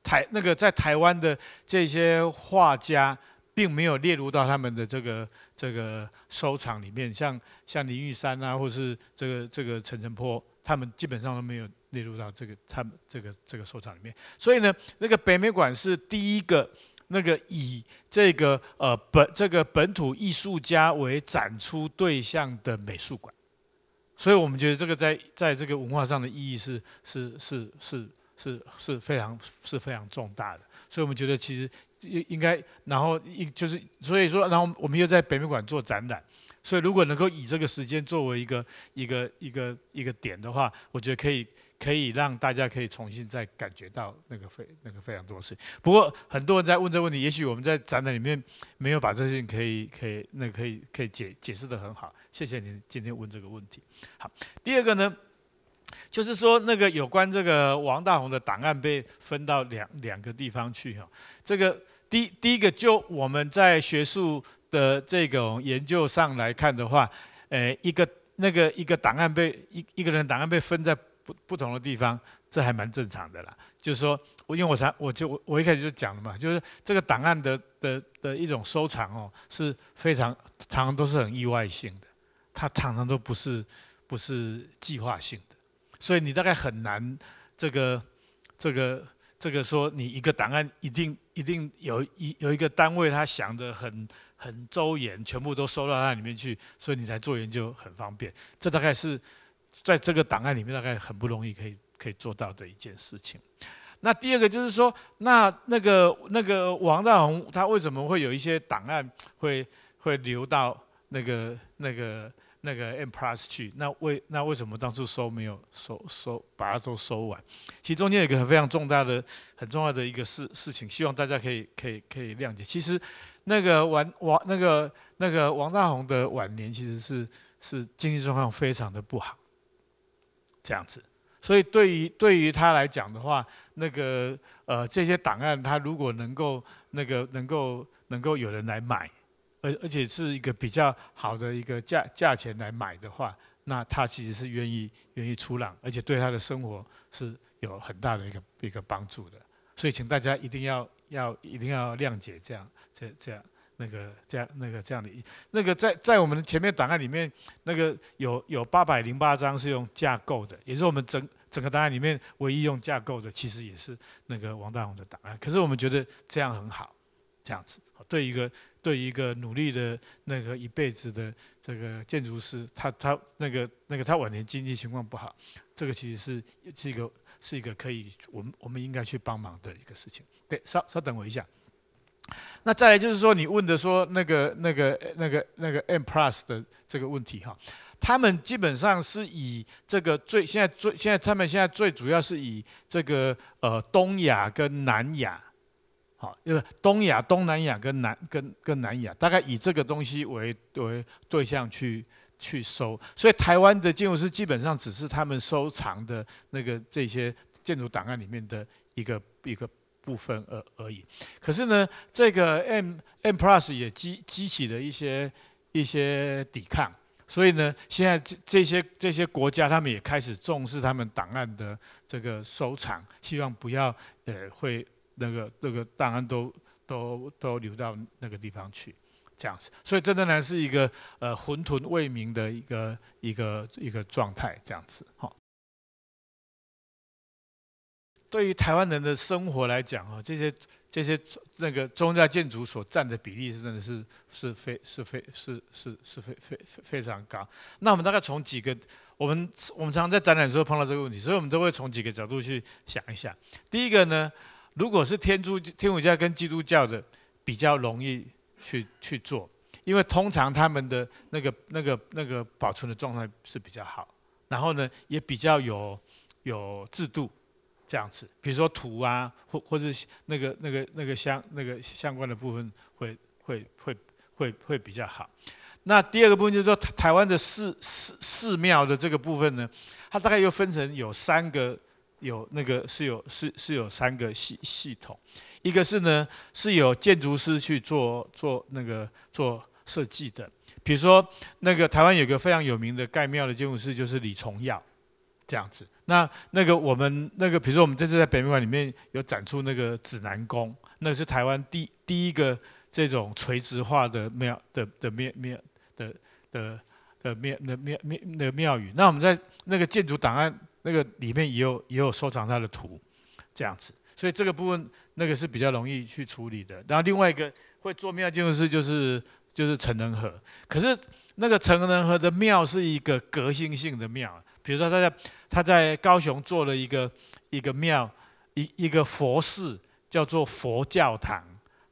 S2: 台那个在台湾的这些画家，并没有列入到他们的这个这个收藏里面，像像林玉山啊，或是这个这个陈澄波，他们基本上都没有列入到这个他们这个这个收藏里面。所以呢，那个北美馆是第一个。那个以这个呃本这个本土艺术家为展出对象的美术馆，所以我们觉得这个在在这个文化上的意义是是是是是是非常是非常重大的。所以我们觉得其实应应该，然后一就是所以说，然后我们又在北美馆做展览，所以如果能够以这个时间作为一个一个一个一个点的话，我觉得可以。可以让大家可以重新再感觉到那个非那个非常多事。不过很多人在问这问题，也许我们在展览里面没有把这些可以可以那可以可以解解释的很好。谢谢你今天问这个问题。好，第二个呢，就是说那个有关这个王大宏的档案被分到两两个地方去哈。这个第第一个就我们在学术的这种研究上来看的话，呃，一个那个一个档案被一一个人档案被分在。不不同的地方，这还蛮正常的啦。就是说我因为我才我就我我一开始就讲了嘛，就是这个档案的的的一种收藏哦，是非常常常都是很意外性的，它常常都不是不是计划性的，所以你大概很难这个这个这个说你一个档案一定一定有一有一个单位他想的很很周延，全部都收到那里面去，所以你才做研究很方便。这大概是。在这个档案里面，大概很不容易可以可以做到的一件事情。那第二个就是说，那那个那个王大红他为什么会有一些档案会会留到那个那个那个 M Plus 去？那为那为什么当初收没有收收把它都收完？其中间有一个非常重大的很重要的一个事事情，希望大家可以可以可以谅解。其实，那个王王那个那个王大红的晚年其实是是经济状况非常的不好。这样子，所以对于对于他来讲的话，那个呃，这些档案他如果能够那个能够能够有人来买，而而且是一个比较好的一个价价钱来买的话，那他其实是愿意愿意出让，而且对他的生活是有很大的一个一个帮助的。所以请大家一定要要一定要谅解这样这这样。那个这样，那个这样的，那个在在我们前面档案里面，那个有有八百零八张是用架构的，也是我们整整个档案里面唯一用架构的，其实也是那个王大宏的档案。可是我们觉得这样很好，这样子对一个对一个努力的那个一辈子的这个建筑师，他他那个那个他晚年经济情况不好，这个其实是是一个是一个可以我们我们应该去帮忙的一个事情。对，稍稍等我一下。那再来就是说，你问的说那个那个那个那个 M Plus 的这个问题哈，他们基本上是以这个最现在最现在他们现在最主要是以这个呃东亚跟南亚，好，就是东亚、东南亚跟南跟跟南亚，大概以这个东西为为对象去去收，所以台湾的建筑师基本上只是他们收藏的那个这些建筑档案里面的一个一个。部分而而已，可是呢，这个 M M Plus 也激激起了一些一些抵抗，所以呢，现在这这些这些国家，他们也开始重视他们档案的这个收藏，希望不要呃会那个那个档案都都都流到那个地方去，这样子，所以真的呢是一个呃混沌未明的一个一个一个状态这样子，好。对于台湾人的生活来讲，哈，这些这些那个宗教建筑所占的比例，是真的是是非是非是是是非非非常高。那我们大概从几个，我们我们常常在展览时候碰到这个问题，所以我们都会从几个角度去想一下。第一个呢，如果是天主天主教跟基督教的，比较容易去去做，因为通常他们的那个那个那个保存的状态是比较好，然后呢也比较有有制度。这样子，比如说土啊，或或者那个那个那个相那个相关的部分会会会会会比较好。那第二个部分就是说，台湾的寺寺寺庙的这个部分呢，它大概又分成有三个，有那个是有是是有三个系系统。一个是呢，是有建筑师去做做那个做设计的，比如说那个台湾有个非常有名的盖庙的建筑师就是李崇耀，这样子。那那个我们那个，比如说我们这次在北美馆里面有展出那个指南宫，那是台湾第第一个这种垂直化的庙的的庙庙的的的庙那庙庙那庙宇。那我们在那个建筑档案那个里面也有也有收藏它的图，这样子。所以这个部分那个是比较容易去处理的。然后另外一个会做庙建筑师就是就是陈仁和，可是那个陈仁和的庙是一个革新性的庙，比如说大家。他在高雄做了一个一个庙一一个佛寺，叫做佛教堂。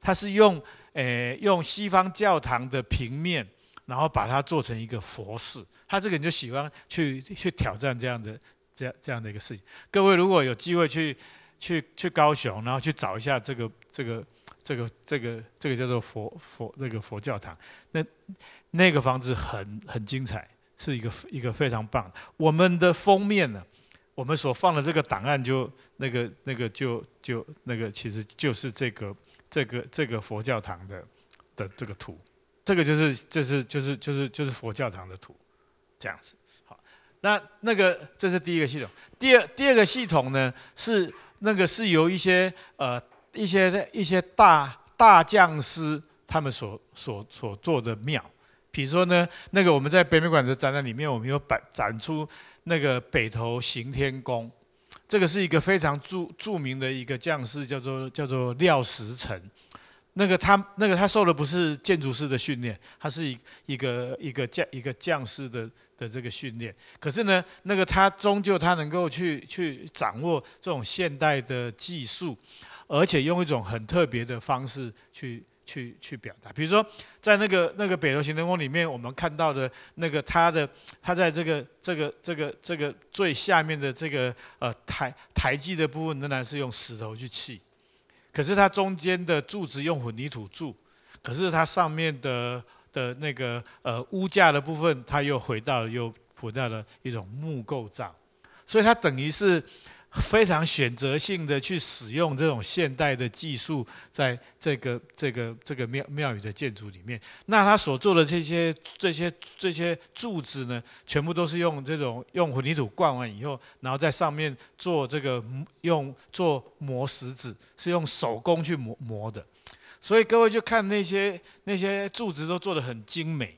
S2: 他是用诶用西方教堂的平面，然后把它做成一个佛寺。他这个人就喜欢去去挑战这样的这样这样的一个事情。各位如果有机会去去去高雄，然后去找一下这个这个这个这个这个叫做佛佛那个佛教堂，那那个房子很很精彩。是一个一个非常棒。我们的封面呢，我们所放的这个档案就那个那个就就那个，其实就是这个这个这个佛教堂的的这个图，这个就是就是就是就是就是佛教堂的图，这样子。好，那那个这是第一个系统。第二第二个系统呢，是那个是由一些呃一些一些大大匠师他们所所所做的庙。比如说呢，那个我们在北美馆的展览里面，我们有摆展出那个北投行天宫，这个是一个非常著著名的一个匠师，叫做叫做廖石成。那个他那个他受的不是建筑师的训练，他是一一个一个匠一个匠师的的这个训练。可是呢，那个他终究他能够去去掌握这种现代的技术，而且用一种很特别的方式去。去去表达，比如说，在那个那个北流型人工里面，我们看到的那个它的它在这个这个这个这个最下面的这个呃台台基的部分仍然是用石头去砌，可是它中间的柱子用混凝土柱，可是它上面的的那个呃屋架的部分，它又回到又回到了一种木构造，所以它等于是。非常选择性的去使用这种现代的技术，在这个这个这个庙庙宇的建筑里面，那他所做的这些这些这些柱子呢，全部都是用这种用混凝土灌完以后，然后在上面做这个用做磨石子，是用手工去磨磨的，所以各位就看那些那些柱子都做的很精美，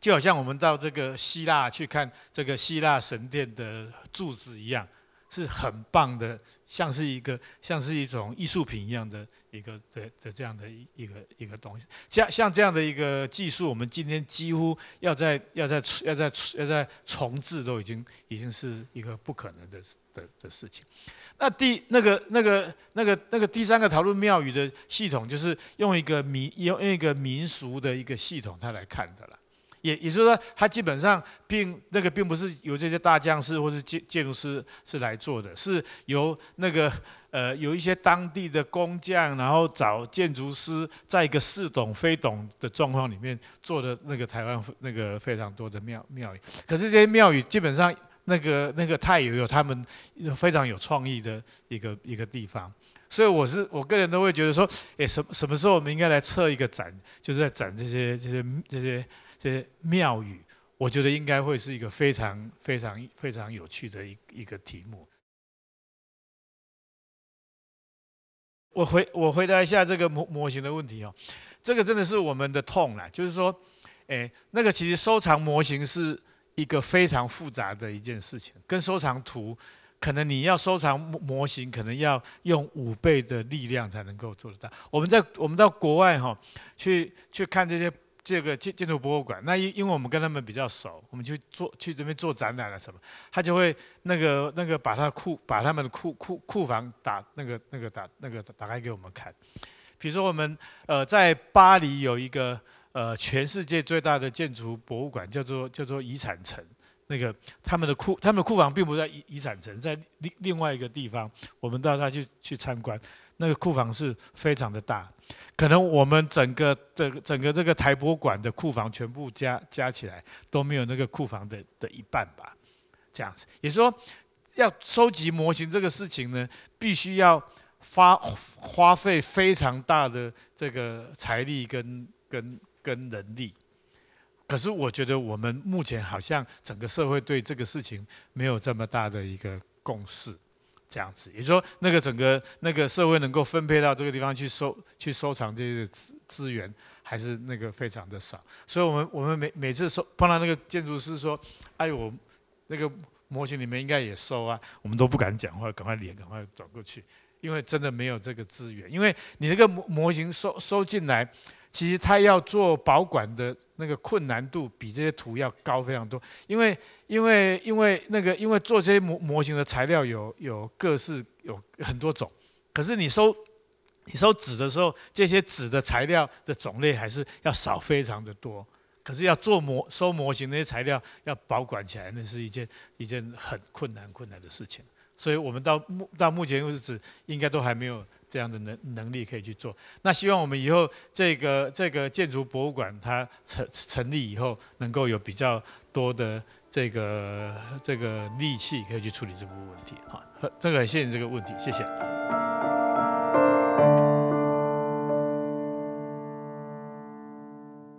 S2: 就好像我们到这个希腊去看这个希腊神殿的柱子一样。是很棒的，像是一个，像是一种艺术品一样的一个的的这样的一个一个东西。像像这样的一个技术，我们今天几乎要在要在要在要在重置，都已经已经是一个不可能的的的事情。那第那个那个那个那个第三个讨论庙宇的系统，就是用一个民用用一个民俗的一个系统，它来看的了。也也就是说，它基本上并那个并不是由这些大匠师或是建建筑师是来做的，是由那个呃有一些当地的工匠，然后找建筑师，在一个似懂非懂的状况里面做的那个台湾那个非常多的庙庙宇。可是这些庙宇基本上那个那个太有有他们非常有创意的一个一个地方，所以我是我个人都会觉得说，哎，什么什么时候我们应该来测一个展，就是在展这些这些这些。的庙宇，我觉得应该会是一个非常非常非常有趣的一一个题目。我回我回答一下这个模模型的问题哦，这个真的是我们的痛啦，就是说，哎，那个其实收藏模型是一个非常复杂的一件事情，跟收藏图，可能你要收藏模模型，可能要用五倍的力量才能够做得到。我们在我们到国外哈，去去看这些。这个建建筑博物馆，那因因为我们跟他们比较熟，我们去做去这边做展览啊什么，他就会那个那个把他库把他们的库库库房打那个那个打那个打开给我们看。比如说我们呃在巴黎有一个呃全世界最大的建筑博物馆，叫做叫做遗产城。那个他们的库他们的库房并不在遗遗产城，在另另外一个地方，我们到他去去参观。那个库房是非常的大，可能我们整个这整个这个台博馆的库房全部加加起来都没有那个库房的的一半吧，这样子，也说要收集模型这个事情呢，必须要花花费非常大的这个财力跟跟跟人力，可是我觉得我们目前好像整个社会对这个事情没有这么大的一个共识。这样子，也就说，那个整个那个社会能够分配到这个地方去收、去收藏这些资资源，还是那个非常的少。所以，我们我们每每次收碰到那个建筑师说：“哎，我那个模型里面应该也收啊。”我们都不敢讲话，赶快脸赶快转过去，因为真的没有这个资源。因为你那个模模型收收进来，其实他要做保管的。那个困难度比这些图要高非常多，因为因为因为那个因为做这些模模型的材料有有各式有很多种，可是你收你收纸的时候，这些纸的材料的种类还是要少非常的多，可是要做模收模型那些材料要保管起来，那是一件一件很困难困难的事情。所以我们到目到目前为止，应该都还没有这样的能能力可以去做。那希望我们以后这个这个建筑博物馆它成成立以后，能够有比较多的这个这个力气可以去处理这个问题很这个你这个问题，谢谢。